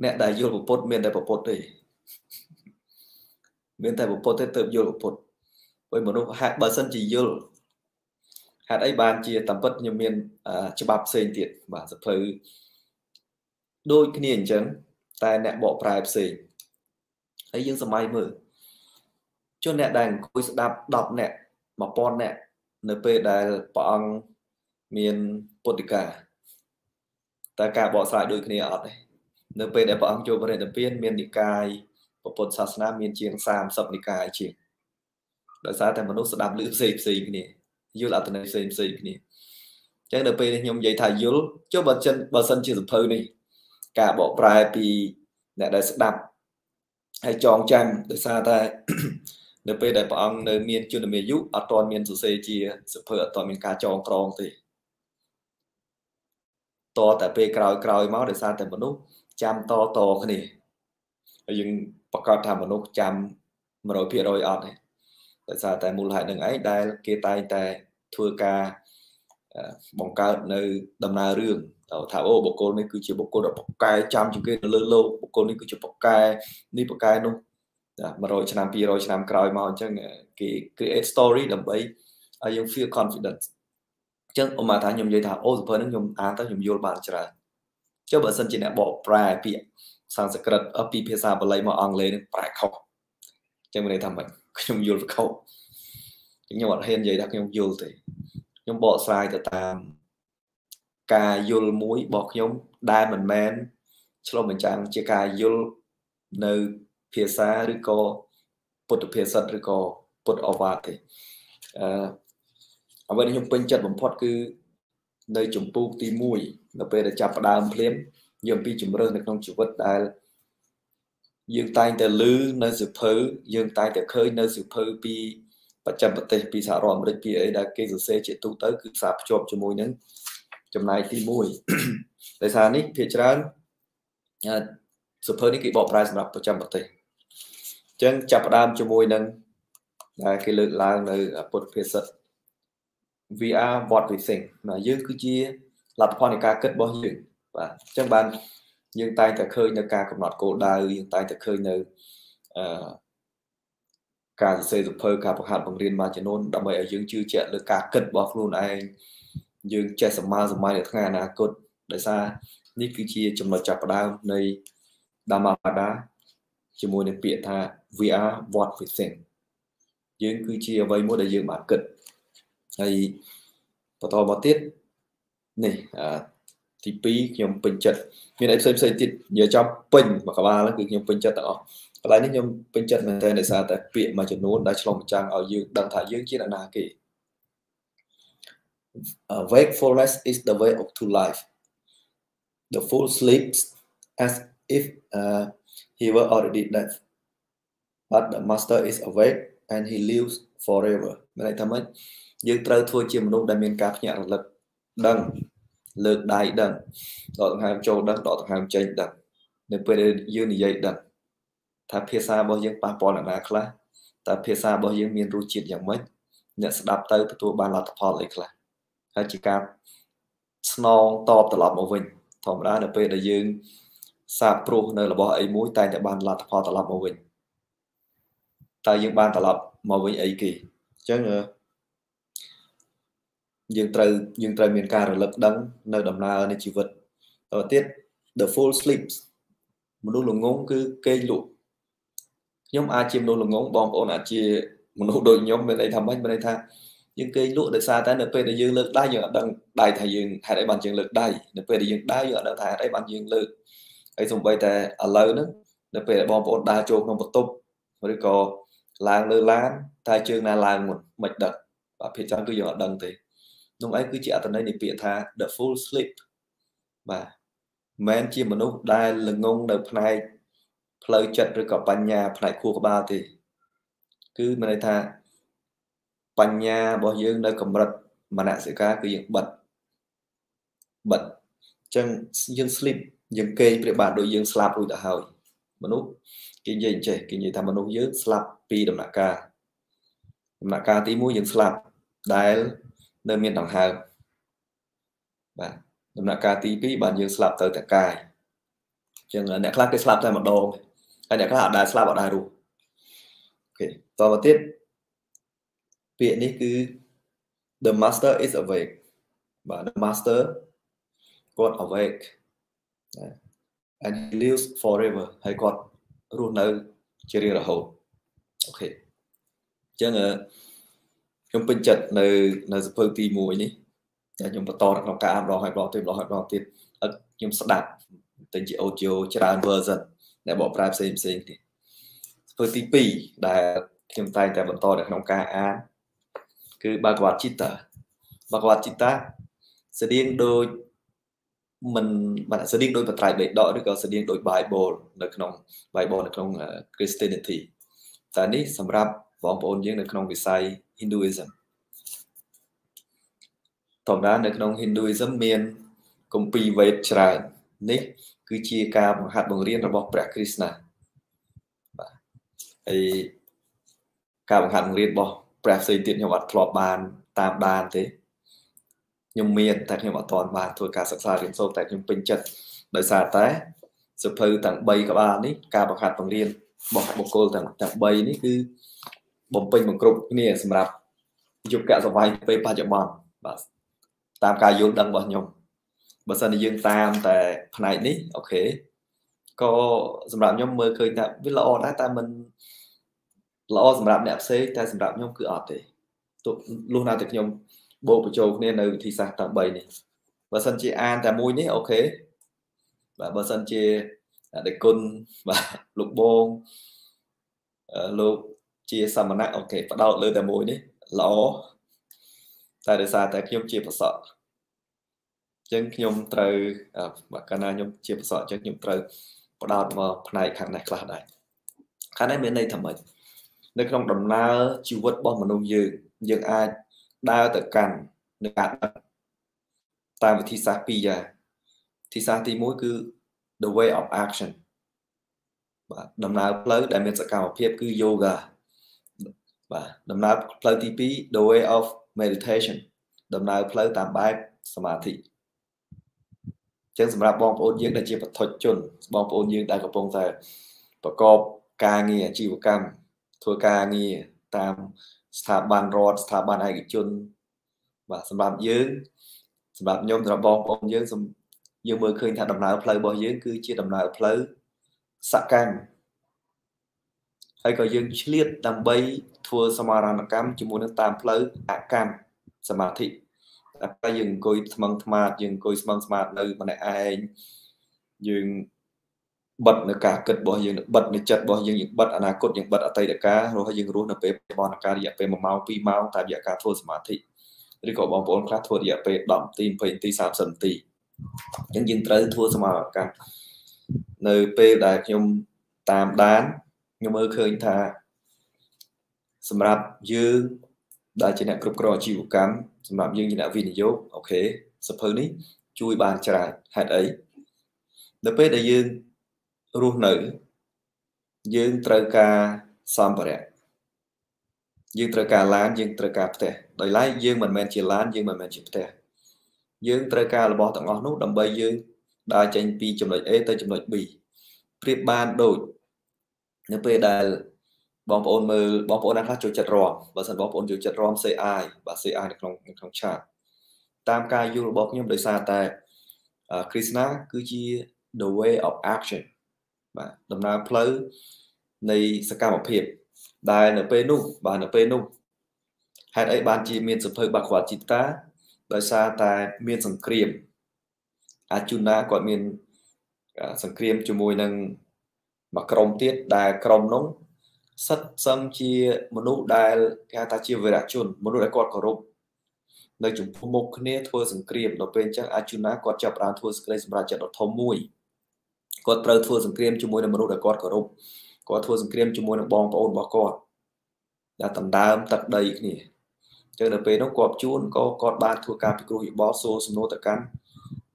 [SPEAKER 1] អ្នកដែលយល់ពពុទ្ធមានតែពពុទ្ធទេមានតែពពុទ្ធទេទៅយល់ពពុទ្ធព្រោះមនុស្សហាក់បើសិនជាយល់ហេតុអីបានជាតំពិតខ្ញុំមានច្បាប់ផ្សេងទៀតបាទសភៅដូចគ្នាអញ្ចឹង តែអ្នកបកប្រែផ្សេងហើយយើងសម័យមើលចុះអ្នកដែលអង្គុយស្ដាប់10នាក់1000នាក់នៅពេលដែលព្រះអង្គមានពុទ្ធិកាតើការបកស្រាយដូចគ្នាអត់ទេនៅពេលដែលព្រះអង្គចូលបរិនិព្វានមាននិកាយពុទ្ធសាសនាមានជាង30និកាយជាងដោយសារតែមនុស្សស្ដាប់ឮផ្សេងផ្សេងគ្នាយល់អត្ថន័យផ្សេងផ្សេងគ្នាអញ្ចឹងដល់ពេលនេះខ្ញុំនិយាយថាយល់ចុះបើចិនបើសិនជាសភៅនេះការបកប្រែពីអ្នកដែលស្ដាប់ហើយចងចាំដោយសារតែនៅពេលដែលព្រះអង្គនៅមានជំនមាយុអត់ទាន់មានសរសេរជាសភើអត់ទាន់មានការចងក្រងទេតតែពេលក្រោយក្រោយមកដោយសារតែមនុស្សចាំតតគ្នាហើយយើងប្រកាសថាមនុស្សចាំ100%អត់ទេដោយសារតែមូលហេតុនឹងឯងដែលគេតែងតែធ្វើការបង្កើតនៅដំណើររឿងថាអូបុគ្គលនេះគឺជាបុគ្គលដែលប្រកែចាំជាងគេនៅលើโลกបុគ្គលនេះគឺជាប្រកែនេះប្រកែនោះ100ឆ្នាំ200ឆ្នាំក្រោយមកអញ្ចឹងគេ create story ដើម្បីឲ្យយើង feel confident អញ្ចឹងអ៊ំមកថាខ្ញុំនិយាយថាអូសៀវភៅហ្នឹងខ្ញុំអានទៅខ្ញុំយល់បានច្រើនចុះបើសិនជាអ្នកបកប្រែពាក្យសំស្ក្រឹតពីភាសាបាលីមកអង់គ្លេសនឹងប្រែខុសចឹងមានន័យថាម៉េចខ្ញុំយល់ខុសខ្ញុំអត់ហ៊ាននិយាយថាខ្ញុំយល់ទេខ្ញុំបកស្រាយទៅតាមការយល់មួយរបស់ខ្ញុំដែលមិនមែនឆ្លុះបញ្ចាំងជាការយល់នៅភាសាឬក៏ពុទ្ធភាសិតឬក៏ពុទ្ធអវាទទេអឺអ្វីដែលខ្ញុំពេញចិត្តបំផុត គឺនៅចម្ពោះទី1នៅពេលដែលចាប់ផ្ដើមភ្លាមយើងពីជំរឿននៅក្នុងជីវិតដែលយើងតែងតែលឺនៅសិភៅយើងតែងតែឃើញនៅសិភៅពី បច្ចិមប្រទេសពីសហរដ្ឋអាមេរិកពីអីដែលគេសរសេរជាទូទៅគឺផ្សារភ្ជាប់ជាមួយនឹងចំណែកទី1ដោយសារនេះភាគច្រើនសិភៅនេះគេបកប្រែសម្រាប់ប្រចាំប្រទេសចឹងចាប់ផ្ដើមជាមួយនឹងដែលគេលើកឡើងនៅពុទ្ធភាសិត VR what we think ណាយើងគឺជាលទ្ធផលនៃការគិតរបស់យើងបាទអញ្ចឹងបានយើងតែងតែឃើញនៅការកំណត់គោលដៅយើងតែងតែឃើញនៅអឺការសរសេរសៀវភៅការបង្ហាត់បង្រៀនមួយចំនួនដើម្បីឲ្យយើងជឿជាក់លើការគិតរបស់ខ្លួនឯងយើងចេះសម្មាសម័យនៅថ្ងៃអនាគតដោយសារនេះគឺជាចំណុចចាប់ផ្ដើមនៃធម្មតាជាមួយនឹងពាក្យថា we are what we think យើងគឺជាអ្វីមួយដែលយើងបានគិតហើយបន្តមកទៀតនេះទី2ខ្ញុំពេញចិត្តមានអីផ្សេងផ្សេងទៀតនិយាយចំពេញមួយក្បាលហ្នឹងគឺខ្ញុំពេញចិត្តទាំងអស់កន្លែងនេះខ្ញុំពេញចិត្តមែនតើដោយសារតែពាក្យមួយចំនួនដែលឆ្លងបញ្ចាំងឲ្យយើងដឹងថាយើងជាអ្នកណាគេ wakefulness is the way of to life the full sleeps as if uh, He was already dead. But the master is awake and he lives forever មានន័យថាម៉េចយើងត្រូវធ្វើជាមនុស្សដែលមានការភ្ញាក់រលឹកដឹងលើកដៃដឹងដកដង្ហើមចូលដឹងដកដង្ហើមចេញដឹងនៅពេលដែលយើងនិយាយដឹងថាភាសារបស់យើងប៉ះពាល់ដល់ណាខ្លះតើភាសារបស់យើងមានរសជាតិយ៉ាងម៉េចអ្នកស្ដាប់ទៅទទួលបានលទ្ធផលអីខ្លះហើយជាការស្នងតបត្រឡប់មកវិញ ធម្មតានៅពេលដែលយើងសាបព្រោះនៅរបស់អីមួយ តែតែបានលទ្ធផលត្រឡប់មកវិញតើយើងបានត្រឡប់មកវិញអីគេអញ្ចឹងយើងត្រូវយើងត្រូវមានការរលឹកដឹង នៅដំណើរនៃជីវិតតទៅទៀត the full sleeps មនុស្សល្ងងគឺគេងលក់ខ្ញុំអាចជាមនុស្សល្ងងបងប្អូនអាចជា មនុស្សដូចខ្ញុំមានន័យថាម៉េចមានន័យថាយើងគេងលក់ដោយសារតែនៅពេលដែលយើងលើកដៃយើងអត់ដឹងដៃថាយើងហេតុអីបានយើងលើកដៃនៅពេលដែលយើងដៃយើងអត់ដឹងថាហេតុអីបានយើងលើកហើយសំបីតែឥឡូវហ្នឹងនៅពេលដែលបងប្អូនដើរចូលក្នុងបន្ទប់ឬក៏ឡើងលើឡានតែជើងណាឡើងមុនមិនដឹងបាទភាគច្រើនគឺយើងអត់ដឹងទេនោះឯងគឺជាអត្ថន័យនៃពាក្យថា the full sleep បាទមិនជាមនុស្សដែលល្ងងនៅផ្នែកផ្លូវចិត្តឬក៏បញ្ញាផ្នែកខួរក្បាលទេគឺមានន័យថាបញ្ញារបស់យើងនៅកម្រិតមនសិការគឺយើងបិទបិទអញ្ចឹងយើង sleep យើងគេងប្រៀបបាទដូចយើងស្លាប់រួចទៅហើយមនុស្សគេនិយាយអញ្ចេះគេនិយាយថាមនុស្សយើងស្លាប់ពីរដំណាក់កាលដំណាក់កាលទី1យើងស្លាប់ដែលនៅមានដង្ហើមបាទដំណាក់កាលទី2បានយើងស្លាប់ទៅតែកាយអញ្ចឹងអ្នកខ្លះគេស្លាប់តែម្ដងហើយអ្នកខ្លះអាចដែរស្លាប់អាចដែររស់អូខេតទៅទៀតពាក្យនេះគឺ the master is awake បាទ the master គាត់ awake and he lives forever ហើយគាត់រស់នៅជារៀងរហូតអូខេអញ្ចឹងខ្ញុំពេញចិត្តនៅនៅសភៅទី1នេះតែខ្ញុំបន្តក្នុងការអានម្ដងហើយម្ដងទៀតម្ដងហើយម្ដងទៀតខ្ញុំស្ដាប់តែជា audio ច្រើន version ដែលបកប្រែផ្សេងផ្សេងទៀតសភៅទី2ដែលខ្ញុំតែងតែបន្តនៅក្នុងការអានគឺ Bhagavad Gita Bhagavad Gita ស្រៀងដូចមិនបាទស្តៀងដោយបត្រៃបេដកឬក៏ស្តៀងដោយ Bible នៅក្នុង Bible នៅក្នុង Christianity តែនេះសម្រាប់បងប្អូនយើងនៅក្នុងវិស័យ Hinduism ធម្មតានៅក្នុង Hinduism មានគម្ពីរវេទច្រើននេះគឺជា ការបង្ហាត់បង្រៀនរបស់ព្រះគ្រីស្ណាបាទហើយការបង្ហាត់បង្រៀនរបស់ព្រះផ្សេងទៀតខ្ញុំអត់ធ្លាប់បាន តាមដានទេខ្ញុំមានតែខ្ញុំអត់ទាន់បានធ្វើការសិក្សារៀនសូត្រតែខ្ញុំពេញចិត្តដោយសារតែសិភៅទាំង3ក្បាលនេះការបង្ហាត់បង្រៀនរបស់បុគ្គលទាំងទាំង3នេះគឺបំពេញបង្គ្រប់គ្នា សម្រាប់យុគសម័យពេលបច្ចុប្បន្នបាទតាមការយល់ដឹងរបស់ខ្ញុំបើសិនជាយើងតាមតែផ្នែកនេះអូខេក៏សម្រាប់ខ្ញុំមើលឃើញថាវាល្អដែរតែมันល្អសម្រាប់អ្នកផ្សេងតែ សម្រាប់ខ្ញុំគឺអត់ទេទោះលុះណាតែខ្ញុំបូកបញ្ចូលគ្នានៅវិធីសាស្ត្រតាម3នេះបើសិនជាអានតែមួយនេះអូខេបាទបើសិនជាដេគុណបាទលោកបងលោកជាសមណៈអូខេផ្ដោតលើតែមួយនេះល្អតែដោយសារតែខ្ញុំជាប្រសក់ចឹងខ្ញុំត្រូវកាលណាខ្ញុំជាប្រសក់ចឹងខ្ញុំត្រូវផ្ដោតមកផ្នែកខាងនេះខ្លះដែរខាងនេះមានន័យថាម៉េចនៅក្នុងដំណើរជីវិតរបស់មនុស្សយើងយើងអាចដើរទៅកាន់នឹងការដឹកតាមវិធីសាស្ត្រពីរយ៉ាងវិធីសាស្ត្រទី1គឺ the way of action បាទដំណើរផ្លូវដែលមានសកម្មភាពគឺ yoga បាទដំណើរផ្លូវទី2 the way of meditation ដំណើរផ្លូវតាមបែបសមាធិចឹងសម្រាប់បងប្អូនយើងដែលជាបឋិជន បងប្អូនយើងដែលកំពុងតែប្រកបការងារអាជីវកម្មធ្វើការងារតាមស្ថាប័នរដ្ឋស្ថាប័នឯកជនបាទសម្រាប់យើងសម្រាប់ខ្ញុំសម្រាប់បងប្អូនយើងយើងមើលឃើញថាដំណើរផ្លូវរបស់យើងគឺជាដំណើរផ្លូវសកម្មហើយក៏យើងឆ្លៀតដើម្បីធ្វើសមារណកម្មជាមួយនឹងតាមផ្លូវអកម្មសមាធិតែយើងអង្គុយថ្មងថ្មាតយើងអង្គុយស្មងស្មាតនៅម្នាក់ឯងយើងបិទនៅការគិតរបស់យើងបិទនៅចិត្តរបស់យើងយើងបិទអនាគតយើងបិទអតីតកាលរហូតយើងរស់នៅពេលបរិការរយៈពេល1ម៉ោង2ម៉ោងតាមរយៈការធ្វើសមាធិឬក៏បងប្អូនខ្លះធ្វើរយៈពេល10នាទី20នាទី30នាទីអញ្ចឹងយើងត្រូវធ្វើសមាធិកម្មនៅពេលដែលខ្ញុំតាមដានខ្ញុំមើលឃើញថា សម្រាប់យើងដែលជាអ្នកគ្រប់គ្រងអាជីវកម្មសម្រាប់យើងជាអ្នកវិនិយោគអូខេសភៅនេះជួយបានច្រើនហេតុអីនៅពេលដែលយើងរស់នៅយើងត្រូវការសម្ភារៈយើងត្រូវការឡានយើងត្រូវការផ្ទះដោយឡែកយើងមិនមែនជាឡានយើងមិនមែនជាផ្ទះយើងត្រូវការរបស់ទាំងអស់នោះដើម្បីយើងដើរចេញពីចំណុច A ទៅចំណុច B ប្រៀបបានដូចនៅពេលដែលបងប្អូនមើលបងប្អូនណាខ្លះចូលចិត្តរំបើសិនបងប្អូនចូលចិត្តរំ CI បាទ CI នៅក្នុងក្នុង chart តាមការយល់របស់ខ្ញុំដោយសារតែ Krishna គឺជា the way of action បាទដំណើរផ្លូវនៃសកម្មភាពដែលនៅពេលនោះបាទនៅពេលនោះហេតុអីបានជាមានសភៅបាក់ខ្វាជីតាដោយសារតែមានសង្គ្រាម អាជូណាគាត់មានសង្គ្រាមជាមួយនឹងមួយក្រុមទៀតដែលក្រុមនោះសិតសឹមជាមនុស្សដែលគេថាជាវីរជនមនុស្សដែលគាត់គោរពនៅចំពោះមុខគ្នាធ្វើសង្គ្រាមដល់ពេលអញ្ចឹងអាជូណាគាត់ចាប់បានធ្វើសេចក្តីសម្រេចចិត្តដ៏ធំមួយគាត់ត្រូវធ្វើសង្គ្រាមជាមួយនឹងមនុស្សដែលគាត់គោរពគាត់ធ្វើសង្គ្រាមជាមួយនឹងបងប្អូនរបស់គាត់ដែលដណ្ដើមទឹកដីគ្នាចឹងនៅពេលនោះគាត់ជួនក៏គាត់បានធ្វើការពិគ្រោះយោបល់សួរសំណួរទៅកាន់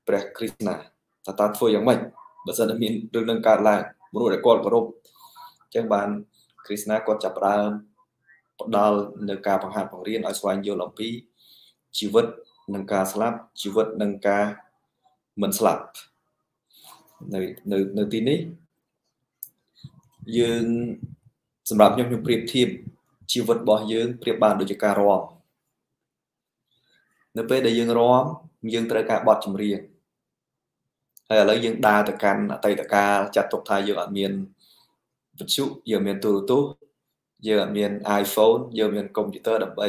[SPEAKER 1] ព្រះគ្រីស្ណាថាតើធ្វើយ៉ាងម៉េចបើសិនតែមានរឿងនឹងកើតឡើងមនុស្សដែលគាត់គោរពចឹងបានគ្រីស្ណាគាត់ចាប់ផ្ដើមផ្ដល់នៅការបង្ហាត់បង្រៀនឲ្យស្វែងយល់អំពីជីវិតនិងការស្លាប់ជីវិតនិងការមិនស្លាប់នៅនៅនៅទីនេះយើងសម្រាប់ខ្ញុំខ្ញុំប្រៀបធៀបជីវិតរបស់យើងប្រៀបបានដូចជាការរាំនៅពេលដែលយើងរាំយើងត្រូវការបត់ចម្រៀងហើយឥឡូវយើងដើរទៅកាន់អតីតកាលចាត់ទុកថាយើងអត់មានវិទ្យុយើងមានទូរទស្សន៍យើងអត់មាន iPhone យើងមានកុំព្យូទ័រដើម្បី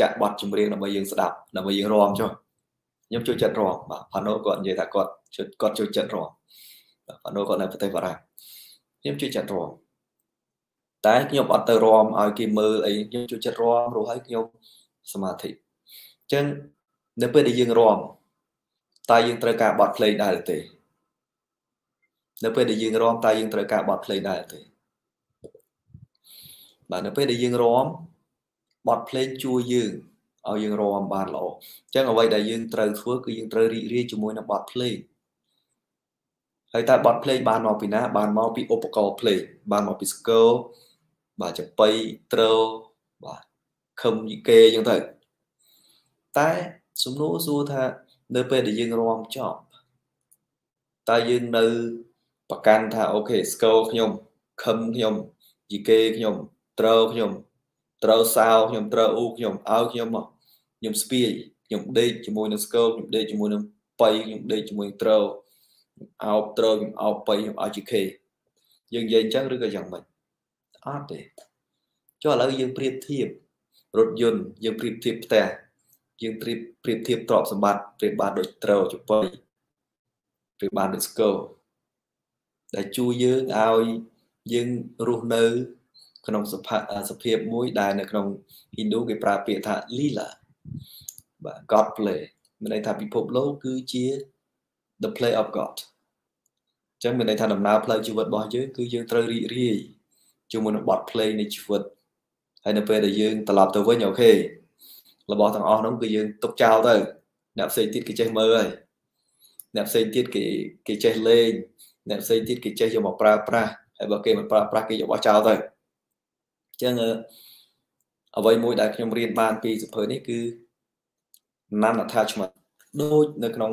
[SPEAKER 1] ចាក់បត់ចម្រៀងដើម្បីយើងស្ដាប់ដើម្បីយើងរាំចុះខ្ញុំជួយចិត្តរាំបាទផាណូគាត់និយាយថាគាត់គាត់ជួយចិត្តរាំប៉ាណូគាត់នៅប្រទេសបារាំងខ្ញុំជួយចាត់រំតែខ្ញុំអត់ទៅរំឲ្យគេមើលអីខ្ញុំជួយចាត់រំរស់ឲ្យខ្ញុំសមាធិអញ្ចឹងនៅពេលដែលយើងរំតើយើងត្រូវការបត់ភ្លេងដែរទេ នៅពេលដែលយើងរំតើយើងត្រូវការបត់ភ្លេងដែរទេបាទនៅពេលដែលយើងរំបត់ភ្លេងជួយយើងឲ្យយើងរំបានល្អអញ្ចឹងអ្វីដែលយើងត្រូវធ្វើគឺយើងត្រូវរីករាយជាមួយនឹងបត់ភ្លេងហើយតើបទភ្លេងបានមកពីណាបានមកពីឧបករណ៍ភ្លេងបានមកពីស្គរបាទចបៃត្រោបាទខឹមយីកេអញ្ចឹងទៅតែសំណួរសួរថានៅពេលដែលយើងរំចប់តើយើងនៅប្រកាន់ថាអូខេស្គរខ្ញុំខឹមខ្ញុំយីកេខ្ញុំត្រូវខ្ញុំត្រូវសោខ្ញុំត្រូវអ៊ូខ្ញុំឲ្យខ្ញុំមកខ្ញុំស្ពាយខ្ញុំដេកជាមួយនឹងស្គរខ្ញុំដេកជាមួយនឹងបៃខ្ញុំដេកជាមួយនឹងត្រូវអោបត្រងអោបបៃអោបជីខេយើងនិយាយអញ្ចឹងឬក៏យ៉ាងម៉េចអត់ទេចុះឥឡូវយើងប្រៀបធៀបរថយន្តយើងប្រៀបធៀបផ្ទះយើងប្រៀបប្រៀបធៀបទ្រព្យសម្បត្តិប្រៀបបានដូចត្រូវចុបៃប្រៀបបានដូចស្គរដែលជួយយើងឲ្យយើងរស់នៅ ក្នុងសភសភាពមួយ ដែលនៅក្នុង Hindu គេប្រើពាក្យថា lila បាទ God play មានន័យថាពិភពលោក គឺជា the play of God អញ្ចឹងមានន័យថាដំណើរផ្លូវជីវិតរបស់យើងគឺយើងត្រូវរីករាយជាមួយនឹងបទភ្លេងនៃជីវិតហើយនៅពេលដែលយើងត្រឡប់ទៅវិញអូខេរបស់ទាំងអស់នោះគឺយើងទុកចោលទៅអ្នកផ្សេងទៀតគេចេះមើលហើយអ្នកផ្សេងទៀតគេគេចេះលេងអ្នកផ្សេងទៀតគេចេះយកមកប្រើប្រាស់ហើយបើគេមិនប្រើប្រាស់គេយកបោះចោលទៅអញ្ចឹងអ្វីមួយដែលខ្ញុំរៀនបានពីសភើនេះគឺ non attachment ដូចនៅក្នុង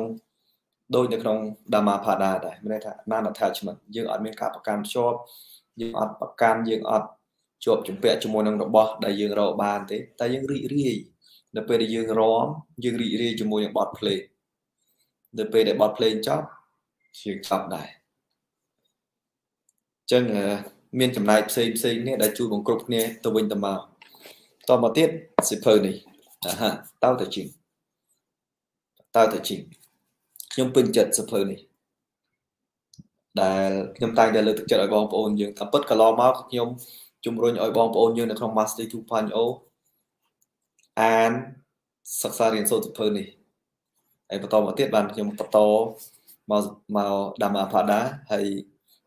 [SPEAKER 1] ដូចនៅក្នុង Dharma Pada ដែរមានន័យថា non attachment យើងអត់មានការប្រកាន់ភ្ជាប់យើងអត់ប្រកាន់យើងអត់ជាប់ជំពាក់ជាមួយនឹងរបស់ដែលយើងរកបានទេតែយើងរីករាយនៅពេលដែលយើងរំយើងរីករាយជាមួយនឹងបទភ្លេងនៅពេលដែលបទភ្លេងចប់យើងចប់ដែរអញ្ចឹងមានចំណែកផ្សេងផ្សេងនេះដែលជួយបង្គ្រប់គ្នាទៅវិញទៅមកតមកទៀតសិភើនេះតើតើជាងតើតើជាងខ្ញុំពេញចិត្តសៀវភៅនេះដែលខ្ញុំតែងតែលើកទឹកចិត្តឲ្យបងប្អូនយើងតាមពិតកន្លងមកខ្ញុំជំរុញឲ្យបងប្អូនយើងនៅក្នុង Master 2.0អានសិក្សារៀនសូត្រសៀវភៅនេះហើយបន្តមកទៀតបានខ្ញុំបន្តមកមកដាំអាផាដាហើយ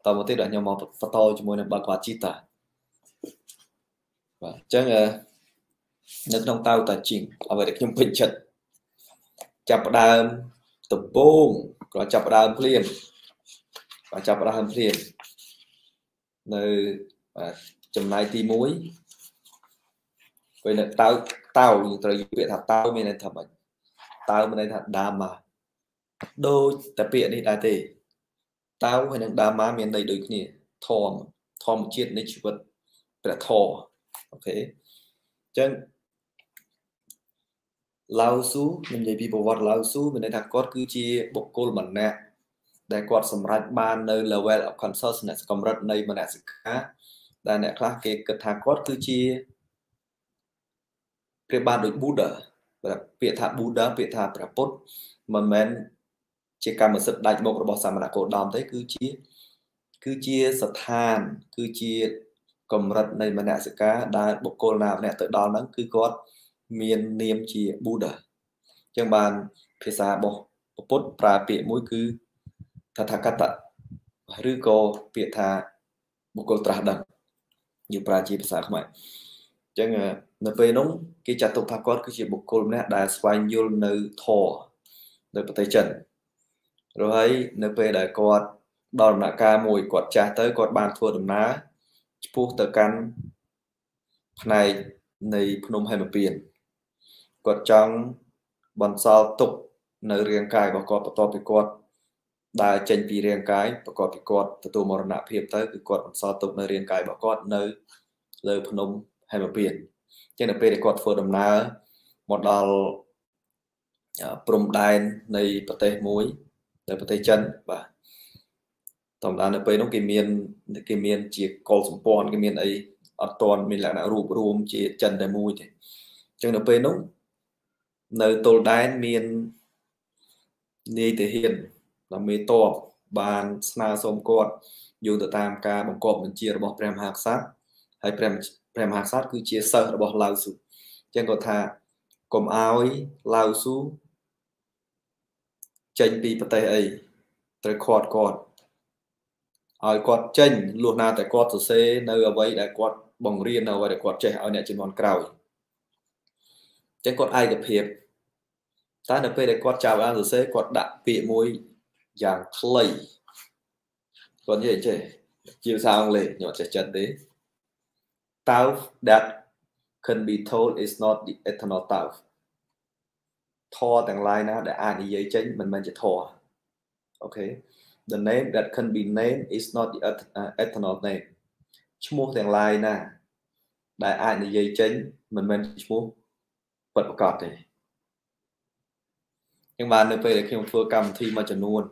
[SPEAKER 1] តមកទៀតដល់ខ្ញុំមកបន្តជាមួយនឹងបាល់គាត់ជីតាបាទអញ្ចឹងនៅក្នុងតៅតាជីងអ្វីដែលខ្ញុំពេញចិត្តចាប់ផ្ដើមដំបូងគាត់ចាប់ដើមភ្លាមគាត់ចាប់ដើមភ្លាមនៅចំណាយទី1ពេលនៅតៅតៅយើងត្រូវយកពាក្យថាតៅមានន័យថាម៉េចតៅមានន័យថាដាម៉ាដូចតែពាក្យនេះដែរទេតៅហើយនឹងដាម៉ាមានន័យដូចគ្នាធម្មធម្មជាតិនៃជីវិតព្រះធម៌អូខេអញ្ចឹងឡាវស៊ូខ្ញុំនិយាយពីប្រវត្តិឡាវស៊ូមានន័យថាគាត់គឺជាបុគ្គលម្នាក់ដែលគាត់សម្រេចបាននៅ level of consciousness កម្រិតនៃមនសិការដែលអ្នកខ្លះគេគិតថាគាត់គឺជាព្រះបាទដូច Buddha ពាក្យថា Buddha ពាក្យថាព្រះពុទ្ធមិនមែនជាកម្មសិទ្ធិដាច់មុខរបស់សាមណគោដមទេគឺជាគឺជាស្ថាន គឺជាកម្រិតនៃមនសិការដែលបុគ្គលណាម្នាក់ទៅដល់ហ្នឹងគឺគាត់មាននាមជា Buddha ចឹងបានភាសារបស់ពុទ្ធប្រើពាក្យមួយគឺតថាគតឬក៏ពាក្យថា បុគ្គលត្រាស់ដឹងយើងប្រើជាភាសាខ្មែរអញ្ចឹងនៅពេលនោះគេចាត់ទុកថាគាត់គឺជាបុគ្គលម្នាក់ដែលស្វែងយល់នៅធម៌នៅប្រទេសចិន រហ័យនៅពេលដែលគាត់ដល់ដំណាក់កាលមួយគាត់ចាស់ទៅគាត់បានធ្វើដំណើរឆ្ពោះទៅកាន់ផ្នែកនៃភ្នំហេមពៀនគាត់ចង់បន្សល់ទុក នៅរាងកាយរបស់គាត់បន្ទាប់ពីគាត់ដើរចេញពីរាងកាយប្រកបពីគាត់ទទួលមរណភាពទៅគឺគាត់បន្សល់ទុកនៅរាងកាយរបស់គាត់នៅលើភ្នំហេមពៀនអញ្ចឹងនៅពេលដែលគាត់ធ្វើដំណើរមកដល់ព្រំដែននៃប្រទេសមួយនៅប្រទេសចិនបាទធម្មតានៅពេលនោះគេមានគេមាន ជាកុលសម្ព័ន្ធគេមានអីអត់តន់មានលក្ខណៈរូបរួមជាចិនតែមួយទេអញ្ចឹងនៅពេលនោះនៅទល់ដែនមាននាយទាហានដ៏មេតបបានស្នើសុំគាត់យោងទៅតាមការបង្គាប់បញ្ជារបស់ព្រះមហាក្សត្រហើយព្រះព្រះមហាក្សត្រគឺជាសិស្សរបស់ឡាវស៊ូអញ្ចឹងគាត់ថាកុំឲ្យឡាវស៊ូចេញពីប្រទេសអីត្រូវខាត់គាត់ឲ្យគាត់ចេញលុះណាតែគាត់សរសេរនៅអ្វីដែលគាត់បង្រៀននៅអ្វីដែលគាត់ចេះឲ្យអ្នកជំនាន់ក្រោយចឹងគាត់ឯកភាពតែនៅពេលដែលគាត់ចាប់បានសរសេរគាត់ដាក់ពាក្យមួយយ៉ាងខ្លីគាត់និយាយចេះជាភាសាអង់គ្លេសខ្ញុំអត់ចេះចិត្តទេ Tauth that can be told is not the eternal tauth ធរទាំងឡាយណាដែលអាចនិយាយចេញមិនមែនជាធរអូខេ the name that can be named is not the eternal name ឈ្មោះទាំងឡាយណាដែលអាចនិយាយចេញមិនមែនឈ្មោះពិតប្រាកដទេខ្ញុំបាននៅពេលដែលខ្ញុំធ្វើកម្មវិធីមួយចំនួន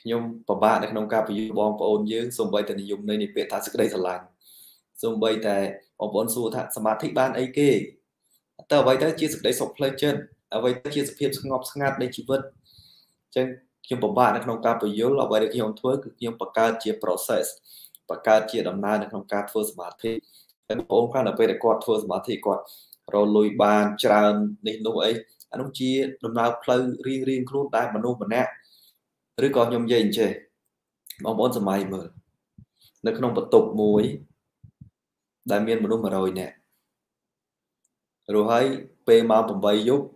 [SPEAKER 1] ខ្ញុំពិបាកនៅក្នុង ការពន្យល់បងប្អូនយើងសូម្បីតែនិយមនៃនៃពាក្យថាសេចក្តីស្រឡាញ់សូម្បីតែបងប្អូនសួរថាសមាធិបានអីគេតើអ្វីទៅជាសេចក្តីសុខផ្លូវចិត្តអ្វីទៅជាសភាពស្ងប់ស្ងាត់នៃជីវិតអញ្ចឹងខ្ញុំពិបាកនៅក្នុងការពន្យល់អ្វីដែលខ្ញុំធ្វើគឺខ្ញុំបង្កើតជា process បង្កើតជាដំណើរនៅក្នុងការធ្វើសមាធិបងប្អូនខ្លះនៅពេលដែលគាត់ធ្វើសមាធិគាត់រលុយបានច្រើននេះនោះអីអានោះជា ដំណើរផ្លូវរៀងរៀងខ្លួនដែលមនុស្សម្នាក់ឬក៏ខ្ញុំនិយាយអញ្ចេះបងប្អូនសម័យមើលនៅក្នុងបន្ទប់មួយ ដែលមានមនុស្ស100នាក់រួចហើយពេលម៉ោង8យប់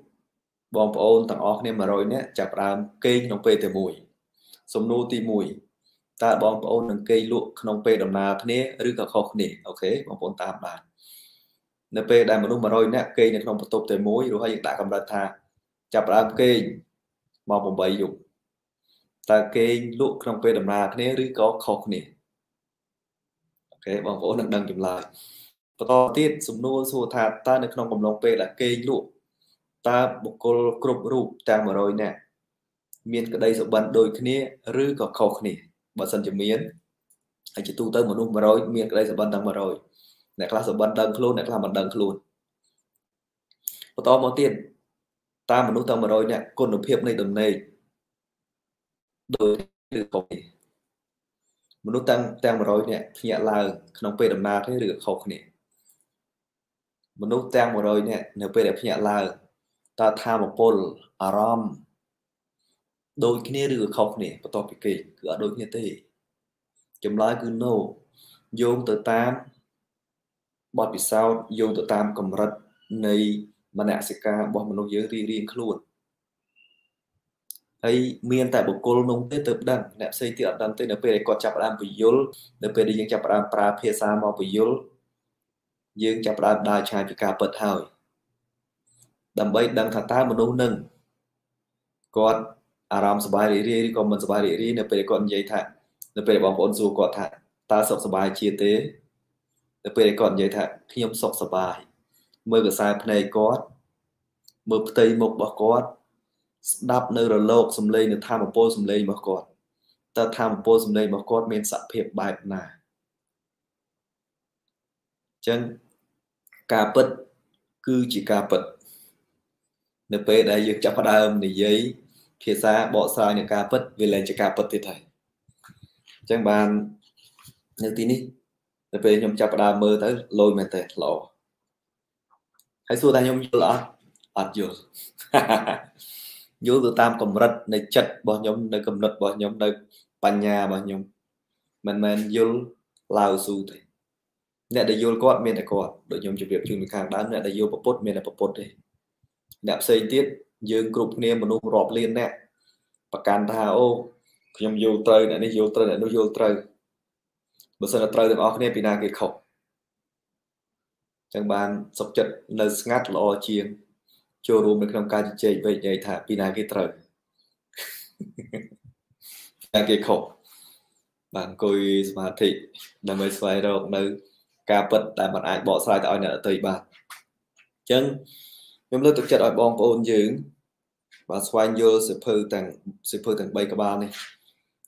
[SPEAKER 1] បងប្អូនទាំងអស់គ្នា100នាក់ចាប់ដើមគេងក្នុងពេលតែមួយសំណួរទី1តើបងប្អូននឹងគេងលក់ក្នុងពេលដំណើរគ្នាឬក៏ខុសគ្នាអូខេបងប្អូនតាមបាននៅពេលដែលមនុស្ស100នាក់គេនៅក្នុងបន្ទប់តែមួយរួចហើយយើងដាក់កម្រិតថាចាប់ផ្ដើមគេម៉ោង8យប់តើគេលក់ក្នុងពេលដំណើរគ្នាឬក៏ខុសគ្នាអូខេបងប្អូននឹងដឹងចម្លើយបន្តទៀតសំណួរសួរថាតើនៅក្នុងកំឡុងពេលដែលគេលក់តើបុគ្គលគ្រប់រូបទាំង100នាក់មានក្តីសុបិនដូចគ្នាឬក៏ខុសគ្នាបើសិនជាមានហើយជាទូទៅមនុស្ស100មានក្តីសុបិនទាំង100អ្នកខ្លះសបិនដឹងខ្លួនអ្នកខ្លះមិនដឹងខ្លួនបន្តមកទៀតតាមមនុស្សទៅ100នាក់គុណភាពនៃដំណេកដូចឬខុសគ្នាមនុស្សទាំងទាំង100នាក់ភ្ញាក់ឡើងក្នុងពេលដំណើរទេឬខុសគ្នាមនុស្សទាំង100នាក់នៅពេលដែលភ្ញាក់ឡើងតើថាមពលអារម្មណ៍ដូចគ្នាឬខុសគ្នាបន្ទាប់ពីគេគឺអត់ដូចគ្នាទេចម្លើយគឺ no យោងទៅតាមបទពិសោធន៍យោងទៅតាមកម្រិតនៃមនសិការរបស់មនុស្សយើងរៀងរៀងខ្លួនហើយមានតែបុគ្គលនោះទេទៅដឹងអ្នកផ្សេងទៀតអត់ដឹងទេនៅពេលដែលគាត់ចាប់ផ្ដើមពយល នៅពេលដែលយើងចាប់ផ្ដើមប្រើភាសាមកពយល យើងចាប់ផ្ដើមដើរឆ្ងាយពីការពិតហើយដើម្បីដឹងថាតើមនុស្សនឹងគាត់អារម្មណ៍សុបាយរីករាយឬក៏មិនសុបាយរីករាយនៅពេលគាត់និយាយថានៅពេលបងប្អូនសួរគាត់ថាតើសុខសប្បាយជាទេដល់ពេលគាត់និយាយថាខ្ញុំសុខសប្បាយមើលកសែភ្នែកគាត់មើលផ្ទៃមុខរបស់គាត់ស្ដាប់នៅរលកសំឡេងនៅធម្មពលសំឡេងរបស់គាត់តើធម្មពលសំឡេងរបស់គាត់មានសភាពបែបណាអញ្ចឹងការពិតគឺជាការពិត នៅពេលដែលយើងចាប់ផ្ដើមនិយាយភាសាបកស្រាយនឹងការពិត វាលែងជាការពិតទៀតហើយអញ្ចឹងបាននៅទីនេះទៅពេលខ្ញុំចាប់ផ្ដើមមើលទៅលយមែនទេល្អហើយសួរថាខ្ញុំយល់អត់អត់យល់យល់ទៅតាមកម្រិតនៃចិត្តរបស់ខ្ញុំនៅកំណត់របស់ខ្ញុំនៅបញ្ញារបស់ខ្ញុំមិនមែនយល់ឡាវស៊ូទេអ្នកដែលយល់គាត់មានតែគាត់ដូចខ្ញុំជម្រាបជូនពីខាងដើមអ្នកដែលយល់ប្រពុត មានតែប្រពុតទេអ្នកផ្សេងទៀតយើងគ្រប់គ្នាមនុស្សរាប់លានអ្នកប្រកាន់ថាអូខ្ញុំយល់ត្រូវអ្នកនេះយល់ត្រូវអ្នកនោះយល់ត្រូវបើសិនតែត្រូវទាំងអស់គ្នាពីណាគេខុសចឹងបានសុខចិត្តនៅស្ងាត់ល្អជាងចូលរួមនៅក្នុងការជជែកវែកញែកថាពីណាគេត្រូវតែគេខុសបាទអង្គុយសមាធិដើម្បីស្វែងរកនៅការពិតដែលมันអាចបកស្រាយទៅឲ្យអ្នកដទៃបានអញ្ចឹងខ្ញុំលើកទឹកចិត្តឲ្យបងប្អូនយើងបាទស្វែងយល់សិភើទាំងសិភើទាំង3ក្បាលនេះ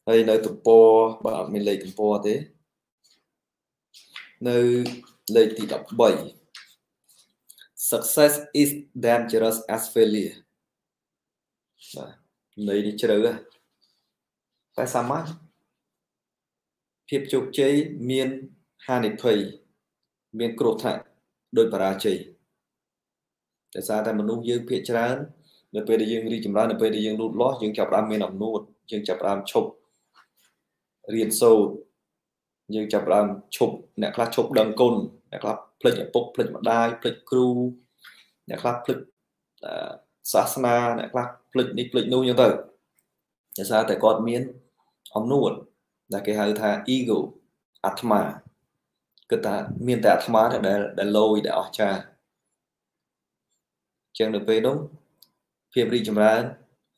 [SPEAKER 1] ហើយនៅទំព័របាទមានលេខទំព័រទេនៅលេខទី13 Success is dangerous as failure បាទន័យនេះជ្រៅតែសាមញ្ញភាពជោគជ័យមានហានិភ័យមានគ្រោះថ្នាក់ដោយបរាជ័យដោយសារតែមនុស្សយើងភាគច្រើននៅពេលដែលយើងរីចម្រើននៅពេលដែលយើងលូតលាស់យើងចាប់ផ្ដើមមានអំណួតយើងចាប់ផ្ដើមឈប់រៀនសូត្រយើងចាប់ដើមឈប់អ្នកខ្លះឈប់ដឹងគុណអ្នកខ្លះភ្លេចឪពុកភ្លេចម្ដាយភ្លេចគ្រូអ្នកខ្លះភ្លេចសាសនាអ្នកខ្លះភ្លេចនេះភ្លេចនោះអញ្ចឹងទៅដោយសារតែគាត់មានអំនួតដែលគេហៅថា ego អាត្មាគឺថាមានតែអាត្មាដែលដែលលយដែលអស្ចារ្យចឹងនៅពេលនោះភាពរីកចម្រើន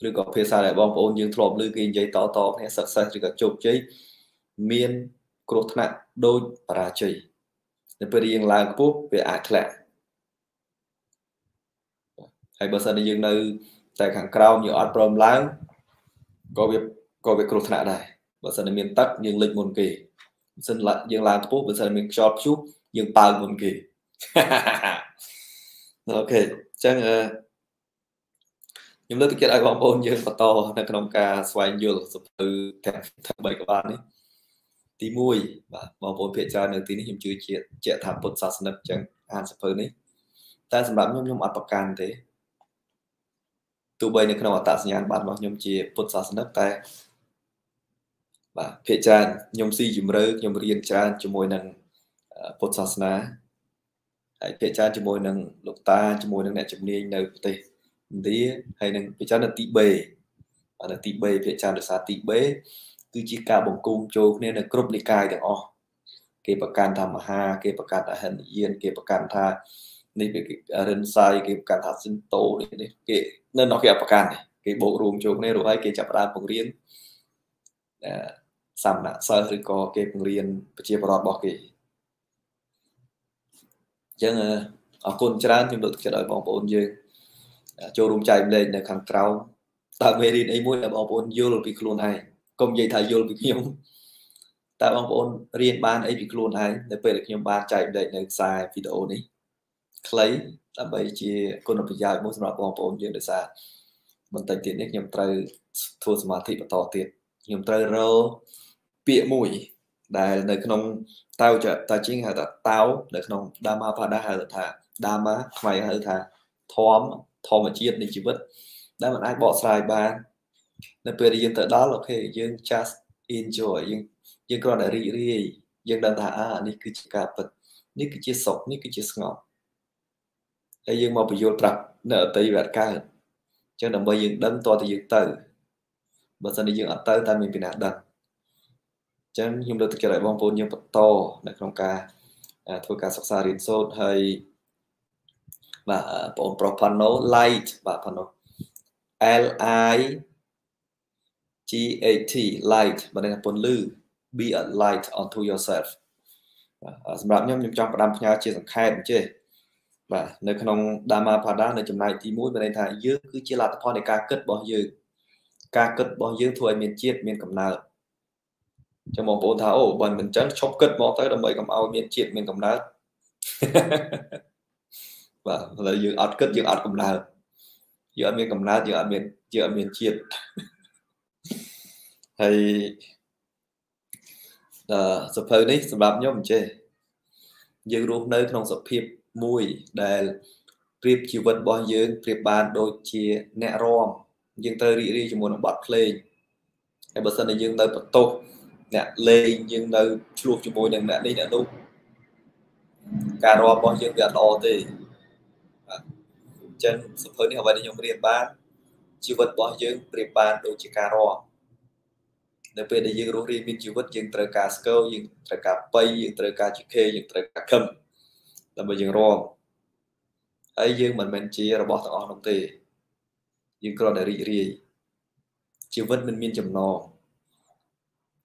[SPEAKER 1] ឬក៏ភាសាដែលបងប្អូនយើងធ្លាប់ឮគេនិយាយតតគ្នា success ឬក៏ជោគជ័យមានគ្រោះថ្នាក់ដោយបរាជ័យនៅពេលយើងឡើងខ្ពស់វាអាចធ្លាក់ហើយបើសិនជាយើងនៅតែខាងក្រោមយើងអត់ព្រមឡើងក៏វាក៏វាគ្រោះថ្នាក់ដែរបើសិនជាមានទឹកយើងលិចមុនគេបើសិនយើងឡើងខ្ពស់បើសិនមានខ្យល់ព្យុះយើងបើកមុនគេអូខេអញ្ចឹងខ្ញុំលើកទឹកចិត្តឲ្យបងប្អូនយើងបន្តនៅក្នុងការស្វែងយល់សភៅទាំង3ក្បាលនេះទី1បាទបងប្អូនភាគច្រើននៅទីនេះខ្ញុំជឿជាក់ជាក់ថាពុទ្ធសាសនិកអញ្ចឹងអានសៀវភៅនេះតែសម្រាប់ខ្ញុំខ្ញុំអត់ប្រកាន់ទេទោះបីនៅក្នុងអត្តសញ្ញាណប័ណ្ណរបស់ខ្ញុំជា ពុទ្ធសាសនិកតែបាទភាគច្រើនខ្ញុំស៊ីជំរឿខ្ញុំរៀនច្រើនជាមួយនឹងពុទ្ធសាសនាហើយភាគច្រើនជាមួយនឹងលោកតាជាមួយនឹងអ្នកជំនាញនៅប្រទេសឥណ្ឌាហើយនឹងភាគច្រើននៅទីបេបាទនៅទីបេភាគច្រើនដោយសារទីបេគឺជាការបង្គុំចូលគ្នានៅគ្រប់និកាយទាំងអស់គេប្រកាន់ថាមហាគេប្រកាន់ថាហិនយានគេប្រកាន់ថានេះរិនសាយគេប្រកាន់ថាសិនតូនេះគេនៅនោះគេប្រកាន់គេបូករួមចូលគ្នារួចហើយគេចាប់ផ្ដើមបង្រៀនសាមណសិលឬក៏គេបង្រៀនប្រជាពលរដ្ឋរបស់គេអញ្ចឹងអរគុណច្រើនខ្ញុំលើកទឹកចិត្តឲ្យបងប្អូនយើងចូលរួមចែករំលែកនៅខាងក្រោមតើមេរៀនអីមួយដែលបងប្អូនយល់ពីខ្លួនឯងកុំនិយាយថាយល់ពីខ្ញុំតើបងប្អូនរៀនបានអីពីខ្លួនឯងនៅពេលដែលខ្ញុំបានចែកម្លែកនៅខ្សែវីដេអូនេះខ្លីដើម្បីជាគុណប្រយោជន៍មួយសម្រាប់បងប្អូនយើងដោយសារបន្តិចទៀតនេះខ្ញុំត្រូវធ្វើសមាធិបន្តទៀតខ្ញុំត្រូវរកពាក្យមួយដែលនៅក្នុងតៅចតាជីងហៅថាតៅនៅក្នុងដាមាផាដាហៅថាដាមាខ្មែរហៅថាធម្មធម្មជាតិនៃជីវិត ដែលមិនអាចបកស្រាយបាននៅពេលដែលយើងទៅដល់អូខេយើង just enjoy យើងយើងគ្រាន់តែរីករាយយើងដឹងថាអានេះគឺជាការពិតនេះគឺជាសុខនេះគឺជាស្ងប់ហើយយើងមកបញ្យល់ប្រាប់នៅអតីតវត្តកើតអញ្ចឹងដើម្បីយើងដឹងតើតើយើងទៅបើសិនជាយើងអត់ទៅតើមានពីណាដឹងអញ្ចឹងខ្ញុំលើកទឹកចិត្តឲ្យបងប្អូនយើងបន្តនៅក្នុងការធ្វើការសិក្សារៀនសូត្រហើយបាទបងប្រុស Pano Light បាទ Pano L I GAT light បើន័យថាពន្លឺ be a light onto yourself សម្រាប់ខ្ញុំខ្ញុំចង់ផ្ដាំផ្ញើជាសង្ខេបអញ្ចេះបាទនៅក្នុង Dharma Pada នៅចំណែកទី1មានន័យថាយើងគឺជាលទ្ធផលនៃការគិតរបស់យើងការគិតរបស់យើងធ្វើឲ្យមានជាតិមានកំណើតចឹងបងប្អូនថាអូបើមិនចឹងឈប់គិតមកទៅដើម្បីកុំឲ្យមានជាតិមានកំណើតបាទឥឡូវយើងអត់គិតយើងអត់កំណើតយើងអត់មានកំណើតយើងអត់មានយើងអត់មានជាតិហើយដល់សភៅនេះសម្រាប់ខ្ញុំចេះយើងរស់នៅក្នុងសភាពមួយដែលប្រៀបជីវិតរបស់យើងប្រៀបបានដូចជាអ្នករំយើងត្រូវរីករាយជាមួយនឹងបទភ្លេងហើយបើសិនតែយើងនៅបន្ទោសអ្នកលេងយើងនៅឆ្លោះជាមួយនឹងអ្នកនេះអ្នកនោះការរំរបស់យើងវាអត់ល្អទេបាទអញ្ចឹងសភៅនេះអ្វីដែលខ្ញុំរៀនបានជីវិតរបស់យើងប្រៀបបានដូចជាការរំនៅពេលដែលយើងរស់រានមានជីវិតយើងត្រូវការស្គរយើងត្រូវការបៃយើងត្រូវការជីខេយើងត្រូវការខឹមដើម្បីយើងរងហើយយើងមិនមែនជារបស់ទាំងអស់នោះទេយើងគ្រាន់តែរីករាយជីវិតមិនមានចំណង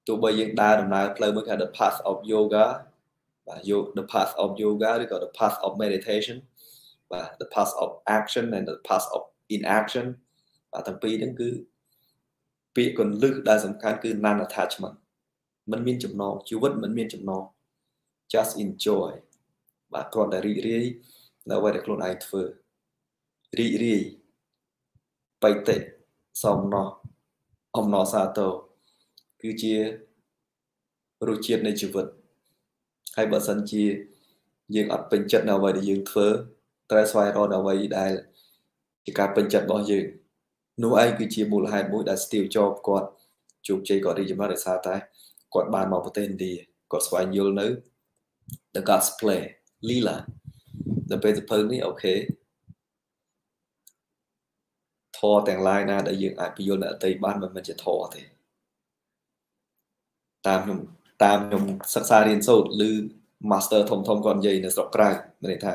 [SPEAKER 1] ទោះបីយើងដើរដំណើរផ្លូវមួយគេ The Path of Yoga បាទ The Path of Yoga ឬក៏ The Path of Meditation បាទ The Path of Action and the Path of Inaction បាទទាំងពីរហ្នឹងគឺពាក្យកលឹះដែលសំខាន់គឺ non attachment มันមានចំណងជីវិតมันមានចំណង just enjoy បាទគ្រាន់តែរីករាយនៅអ្វីដែលខ្លួនឯងធ្វើរីករាយបៃតិសំណោះអំណរសាទរគឺជារសជាតិនៃជីវិតហើយបើសិនជាយើងអត់ពេញចិត្តនៅអ្វីដែលយើងធ្វើត្រូវស្វែងរកនៅអ្វីដែល ជាការពេញចិត្តរបស់យើងនោះឯងគឺជាមូលហេតុមួយដែល Steve Jobs គាត់ជោគជ័យគាត់រីកចម្រើនដោយសារតែគាត់បានមកប្រទេសឥណ្ឌាគាត់ស្វែងយល់នៅ The God's Play Lila ដល់ពេលទៅភើនេះអូខេធរទាំង lain ណាដែលយើងអាចពយល់នៅអតីតបានមិនមែនជាធរទេតាមខ្ញុំតាមខ្ញុំសិក្សារៀនសូត្រឬ master ធំធំគាត់និយាយនៅស្រុកក្រៅមានន័យថា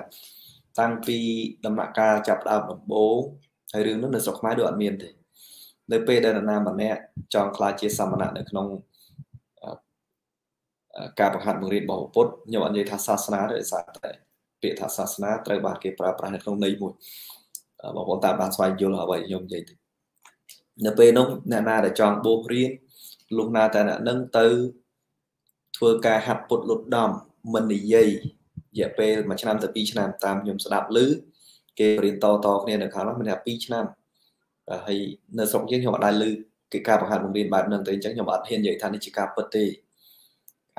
[SPEAKER 1] តាំងពីដំណាក់កាលចាប់ដើមដំបូងហើយរឿងនោះនៅស្រុកខ្មែរដូចអត់មានទេនៅពេលដែលនរណាម្នាក់ចង់ខ្លាចជាសាមណៈនៅក្នុងការបង្ហាត់បង្រៀនរបស់ពុទ្ធខ្ញុំអត់និយាយថាសាសនាទេសាសតែពាក្យថាសាសនាត្រូវបានគេប្រើប្រាស់នៅក្នុងន័យមួយបងប្អូនតាមបានស្វែងយល់អ្វីខ្ញុំនិយាយទៅនៅពេលនោះអ្នកណាដែលចង់បួសរៀនលុះណាតែអ្នកនឹងទៅ ធ្វើការហាត់ពុតលុតដំមិននិយាយរយៈពេល1ឆ្នាំទៅ2ឆ្នាំតាមខ្ញុំស្ដាប់ឮគេរៀនតតគ្នានៅខាងនោះមានតែ2ឆ្នាំបាទហើយនៅស្រុកយើងខ្ញុំអត់ដែលឮគេការបង្ហាត់បង្រៀនបែបហ្នឹងទៅអញ្ចឹងខ្ញុំអត់ហ៊ាននិយាយថានេះជាការពិតទេ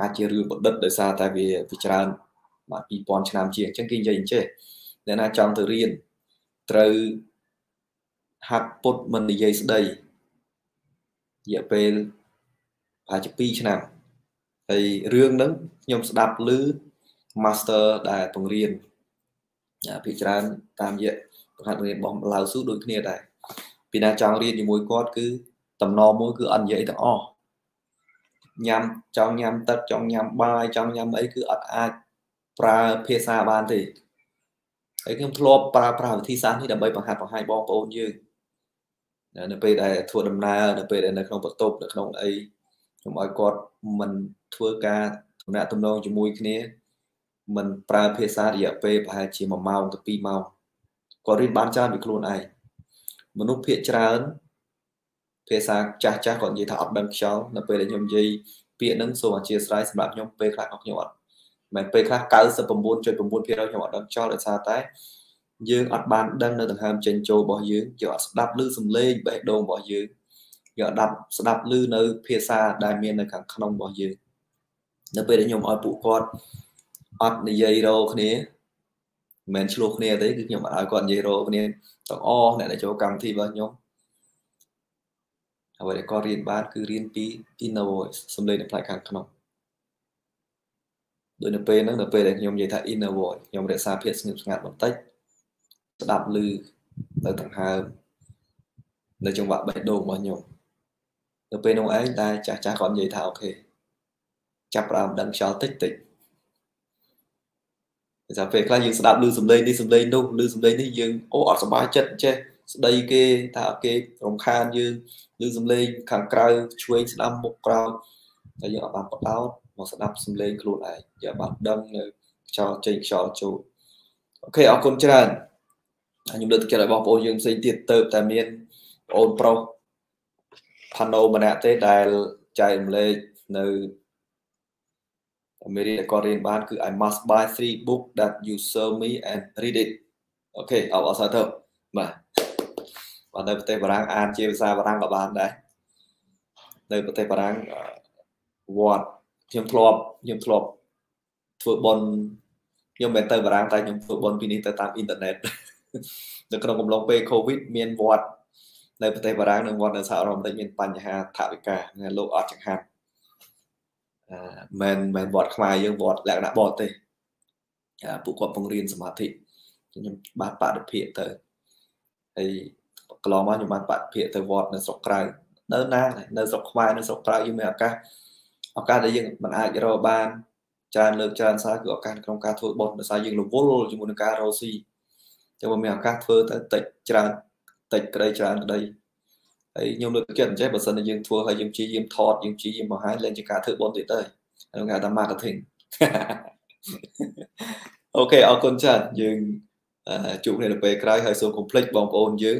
[SPEAKER 1] អាចជារឿងប្រឌិតដោយសារតែវាវាច្រើន បាទ2000ឆ្នាំជាងអញ្ចឹងគេនិយាយអញ្ចេះអ្នកណាចង់ទៅរៀនត្រូវហាត់ពុតមិននិយាយស្ដីរយៈពេលប្រហែលជា2ឆ្នាំហើយរឿងហ្នឹងខ្ញុំស្ដាប់ឮ master ដែលបង្រៀនភាគច្រើនតាមរយៈបង្ហាត់រៀនរបស់ឡាវស៊ូដូចគ្នា ដែរពីណាចង់រៀនជាមួយគាត់គឺតំណមួយគឺអត់និយាយទាំងអស់ញ៉ាំចង់ញ៉ាំទឹកចង់ញ៉ាំបាយចង់ញ៉ាំអីគឺអត់អាចប្រើភាសាបានទេហើយខ្ញុំធ្លាប់ប្រើប្រាស់វិធីសាស្ត្រនេះដើម្បីបង្ហាត់បង្ហាញបងប្អូនយើងនៅពេលដែលធ្វើដំណើរនៅពេលដែលនៅក្នុងបន្ទប់នៅក្នុងអីខ្ញុំឲ្យគាត់មិនធ្វើការទំនាក់ទំនងជាមួយគ្នាមិនប្រើភាសារយៈពេលប្រហែលជា1ម៉ោងទៅ2ម៉ោងគាត់រៀនបានច្រើនពីខ្លួនឯងមនុស្សភាគច្រើនភាសាចាស់ចាស់គាត់និយាយថាអត់ដឹងខ្យល់នៅពេលដែលខ្ញុំនិយាយពាក្យហ្នឹងសូមអធិស្ឋានសម្រាប់ខ្ញុំពេលខ្លះក៏ខ្ញុំអត់មិនពេលខ្លះ99.9%ខ្ញុំអត់ដឹងខ្យល់ដោយសារតែ យើងអត់បាន ដឹងនៅដង្ហើមចេញចូលរបស់យើងយើងអត់ស្ដាប់ឮសំឡេងបេះដូងរបស់យើងយើងអត់ដាប់ស្ដាប់ឮនៅ ភាសាដែលមាននៅខាងក្នុងរបស់យើងនៅពេលដែលខ្ញុំឲ្យពួកគាត់អត់និយាយរោគ្នាមិនមែនឆ្លោះគ្នាទេគឺខ្ញុំអត់ឲ្យគាត់និយាយរោគ្នាទាំងអស់អ្នកដែលចូលកម្មវិធីរបស់ខ្ញុំអ្វីដែលគាត់រៀនបានគឺរៀនពី inner voice សំឡេងនៅផ្នែកខាងក្នុងដោយនៅពេលហ្នឹងនៅពេលដែលខ្ញុំនិយាយថា inner voice ខ្ញុំរក្សាភាពស្ងៀមស្ងាត់បន្តិចស្ដាប់ឮនៅដង្ហើមនៅចង្វាក់បេះដូងរបស់ខ្ញុំនៅពេលនោះឯងតែចាស់ចាស់គាត់និយាយថាអូខេចាប់ផ្ដើមដឹងខ្យល់តិចតិចតែពេលខ្លះយើងស្ដាប់ឮសំឡេងនេះសំឡេងនោះឮសំឡេងនេះយើងអូអត់សប្បាយចិត្តចេះស្ដីគេថាគេរំខានយើងឮសំឡេងខាងក្រៅឆ្វេងស្ដាប់មុខក្រោយតែយើងអត់បានបដោតមកស្ដាប់សំឡេងខ្លួនឯងយើងបានដឹងនៅខ្យល់ចេញខ្យល់ចូលអូខេអរគុណច្រើនខ្ញុំលើកទឹកចិត្តឲ្យបងប្អូនយើងផ្សេងទៀតទៅតែមានបងប្អូនប្រុសផាណូម្នាក់ទេដែលចែករំលែកនៅមេរៀនដែលគាត់រៀនបានគឺ I must buy three book that you serve me and read it អូខេអបអរសាទរបាទបាទនៅប្រទេសបារាំងអានជាភាសាបារាំងក៏បានដែរនៅប្រទេសបារាំងវត្តខ្ញុំធ្លាប់ខ្ញុំធ្លាប់ធ្វើបនខ្ញុំមិនទៅបារាំងតែខ្ញុំធ្វើបនពីនេះទៅតាមអ៊ីនធឺណិតនៅក្នុងកំឡុងពេល Covid មានវត្តនៅប្រទេសបារាំងនិងវត្តនៅសហរដ្ឋអាមេរិកមានបញ្ហាថវិកាលោកអត់ចង្ហាត់មិនមិនវត្តខ្មែរយើងវត្តលក្ខណៈបរទេសពួកគាត់បង្រៀនសមាធិខ្ញុំបានបរិភិកទៅហើយកន្លងមកខ្ញុំបានបរិភិកទៅវត្តនៅស្រុកក្រៅនៅណានៅស្រុកខ្មែរនៅស្រុកក្រៅយើងមានឱកាសឱកាសដែលយើងមិនអាចរកបានច្រើនលើកច្រើនសារគឺឱកាសក្នុងការធ្វើបុណ្យដោយសារយើងរវល់ជាមួយនឹងការរស់ស៊ីចឹងបើមានឱកាសធ្វើទៅតិចច្រើនតិចក្តីច្រើនក្តីហើយខ្ញុំលើកចិត្តអញ្ចឹងបើសិនជាយើងធ្វើហើយយើងព្យាយាមថតយើងព្យាយាមបង្ហាញលែងជាការធ្វើបុណ្យទៀតទៅហ្នឹងគេហៅថា marketing អូខេអរគុណច្រើនយើងជួបគ្នានៅពេលក្រោយហើយសូមកុំភ្លេចបងប្អូនយើង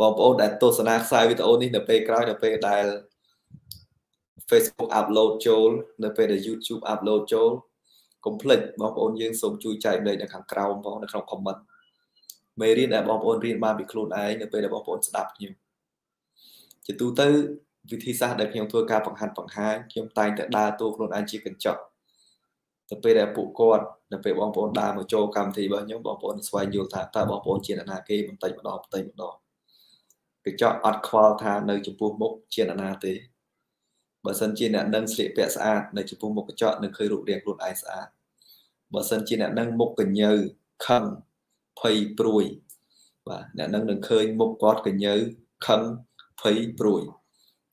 [SPEAKER 1] បងប្អូនដែលទស្សនាខ្សែវីដេអូនេះនៅពេលក្រោយនៅពេលដែល Facebook upload ចូលនៅពេលដែល YouTube upload ចូលកុំភ្លេចបងប្អូនយើងសូមជួយចែករំលែកនៅខាងក្រោមផងនៅក្នុង comment មេរៀនដែលបងប្អូនរៀនបានពីខ្លួនឯងនៅពេលដែលបងប្អូនស្ដាប់ខ្ញុំជាទូទៅវិធីសាស្ត្រដែលខ្ញុំធ្វើការបង្ហាត់បង្ហាញខ្ញុំតែងតែដើរតួខ្លួនឯងជាកញ្ចក់ទៅពេលដែលពួកគាត់នៅពេលបងប្អូនដើរមកចូលកម្មវិធីរបស់ខ្ញុំបងប្អូនស្វែងយល់ថាតើបងប្អូនជាអ្នកណាគេបន្តិចម្ដងបន្តិចម្ដងកញ្ចក់អត់ខ្វល់ថានៅចំពោះមុខជាអ្នកណាទេបើសិនជាអ្នកនឹងស្លៀកពាក់ស្អាតនៅចំពោះមុខកញ្ចក់នឹងឃើញរូបរាងខ្លួនឯងស្អាតបើសិនជាអ្នកនឹងមុខកញ្ញើខឹងភ័យព្រួយបាទអ្នកនឹងនឹងឃើញមុខគាត់កញ្ញើខឹងភ័យព្រួយ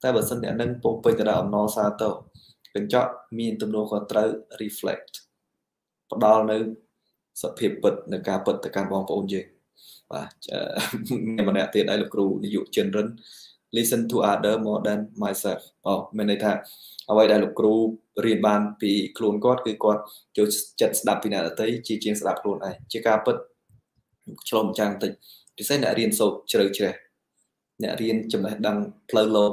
[SPEAKER 1] តែបើសិនអ្នកនឹងពោពេញទៅដោយអំណរសាទរកញ្ចក់មានទំនួលខុសត្រូវ reflect ផ្ដល់នៅសភាពពិតនៃការពិតទៅកាន់បងប្អូនយើងបាទម្នាក់ទៀតឲ្យលោកគ្រូនាយកចិនរិន listen to other more than myself អូមានន័យថាអ្វីដែលលោកគ្រូរៀនបានពីខ្លួនគាត់គឺគាត់ចូលចិត្តស្ដាប់ពីអ្នកដទៃជាជាងស្ដាប់ខ្លួនឯងជាការពិតឆ្លុំចាំងតិចពិសេសអ្នករៀនសូត្រជ្រៅជ្រះអ្នករៀនចំណេះដឹងផ្លូវលោក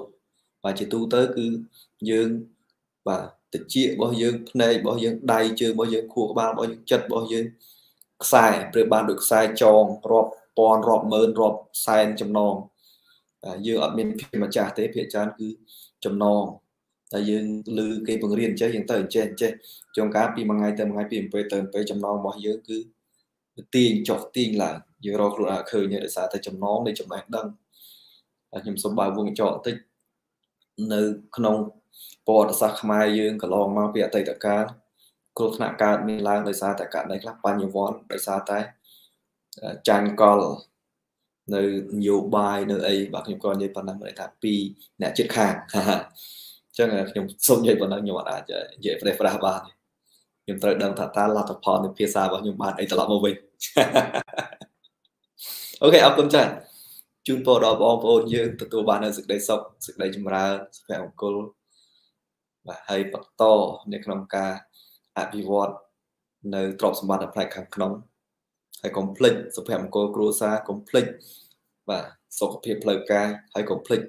[SPEAKER 1] បាទជាទូទៅគឺយើងបាទតិចរបស់យើងភ្នែករបស់យើងដៃជើងរបស់យើងខួរក្បាលរបស់យើងចិត្តរបស់យើងខ្សែព្រើបានដូចខ្សែចងរាប់ពាន់រាប់ម៉ឺនរាប់សែនចំណងយើងអត់មានភាពម្ចាស់ទេភាគច្រើនគឺចំណងតែយើងឮគេបង្រៀនចេះយើងទៅចេះចេះជួនកាលពីមួយថ្ងៃទៅមួយថ្ងៃពីពេលទៅពេលចំណងរបស់យើងគឺទាញចុះទាញឡើងយើងរកខ្លួនអត់ឃើញទេដោយសារតែចំណងនៃចំណេះដឹងខ្ញុំសូមបើកវងចរបន្តិចនៅក្នុងប្រវត្តិសាស្ត្រខ្មែរយើងកន្លងមកពីអតីតកាលគ្រោះថ្នាក់កើតមានឡើងដោយសារតែករណីខ្លះបញ្ញវន្តដោយសារតែចាញ់កលនៅនយោបាយនៅអីបាទខ្ញុំក៏និយាយប៉ុណ្ណឹងដែរថាពីអ្នកចិត្តខាងអញ្ចឹងខ្ញុំសូមនិយាយប៉ុណ្ណឹងខ្ញុំអាចនិយាយប្រេះប្រាស់បានខ្ញុំត្រូវដឹងថាតើលទ្ធផលនៃភាសារបស់ខ្ញុំបានអីត្រឡប់មកវិញអូខេអរគុណច្រើនជូនពរដល់បងប្អូនយើងទទួលបាននូវសេចក្តីសុខសេចក្តីចម្រើនសុភមង្គលបាទហើយបន្តនៅក្នុងការអភិវឌ្ឍនៅទ្រព្យសម្បត្តិផ្នែកខាងក្នុងហើយកុំភ្លេចសុភមង្គលគ្រួសារកុំភ្លេចបាទសុខភាពផ្លូវកាយហើយកុំភ្លេច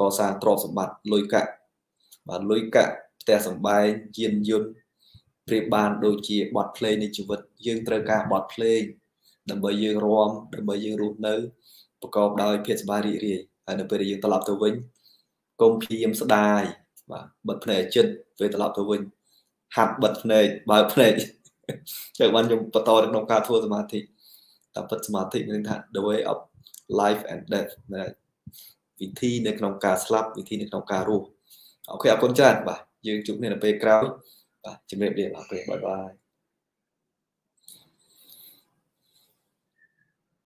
[SPEAKER 1] កសាងទ្រព្យសម្បត្តិលុយកាក់បាទលុយកាក់ផ្ទះសម្បែងយានយន្តប្រៀបបានដូចជាបទភ្លេងនៃជីវិតយើងត្រូវការបទភ្លេងដើម្បីយើងរំដើម្បីយើងរស់នៅប្រកបដោយភាពសប្បាយរីករាយហើយនៅពេលដែលយើងត្រឡប់ទៅវិញកុំភៀមស្ដាយបាទបិទភ្នែកចិត្តពេលត្រឡប់ទៅវិញហាត់បិទភ្នែកបើភ្នែកចឹងបានខ្ញុំបន្តនៅក្នុងការធ្វើសមាធិតែពិតសមាធិមានថា the way of life and death ណាវិធីនៅក្នុងការស្លាប់វិធីនៅក្នុងការរស់អូខេអរគុណច្រើនបាទយើងជួបគ្នានៅពេលក្រោយបាទជម្រាបលាអរគុណបាយបាយ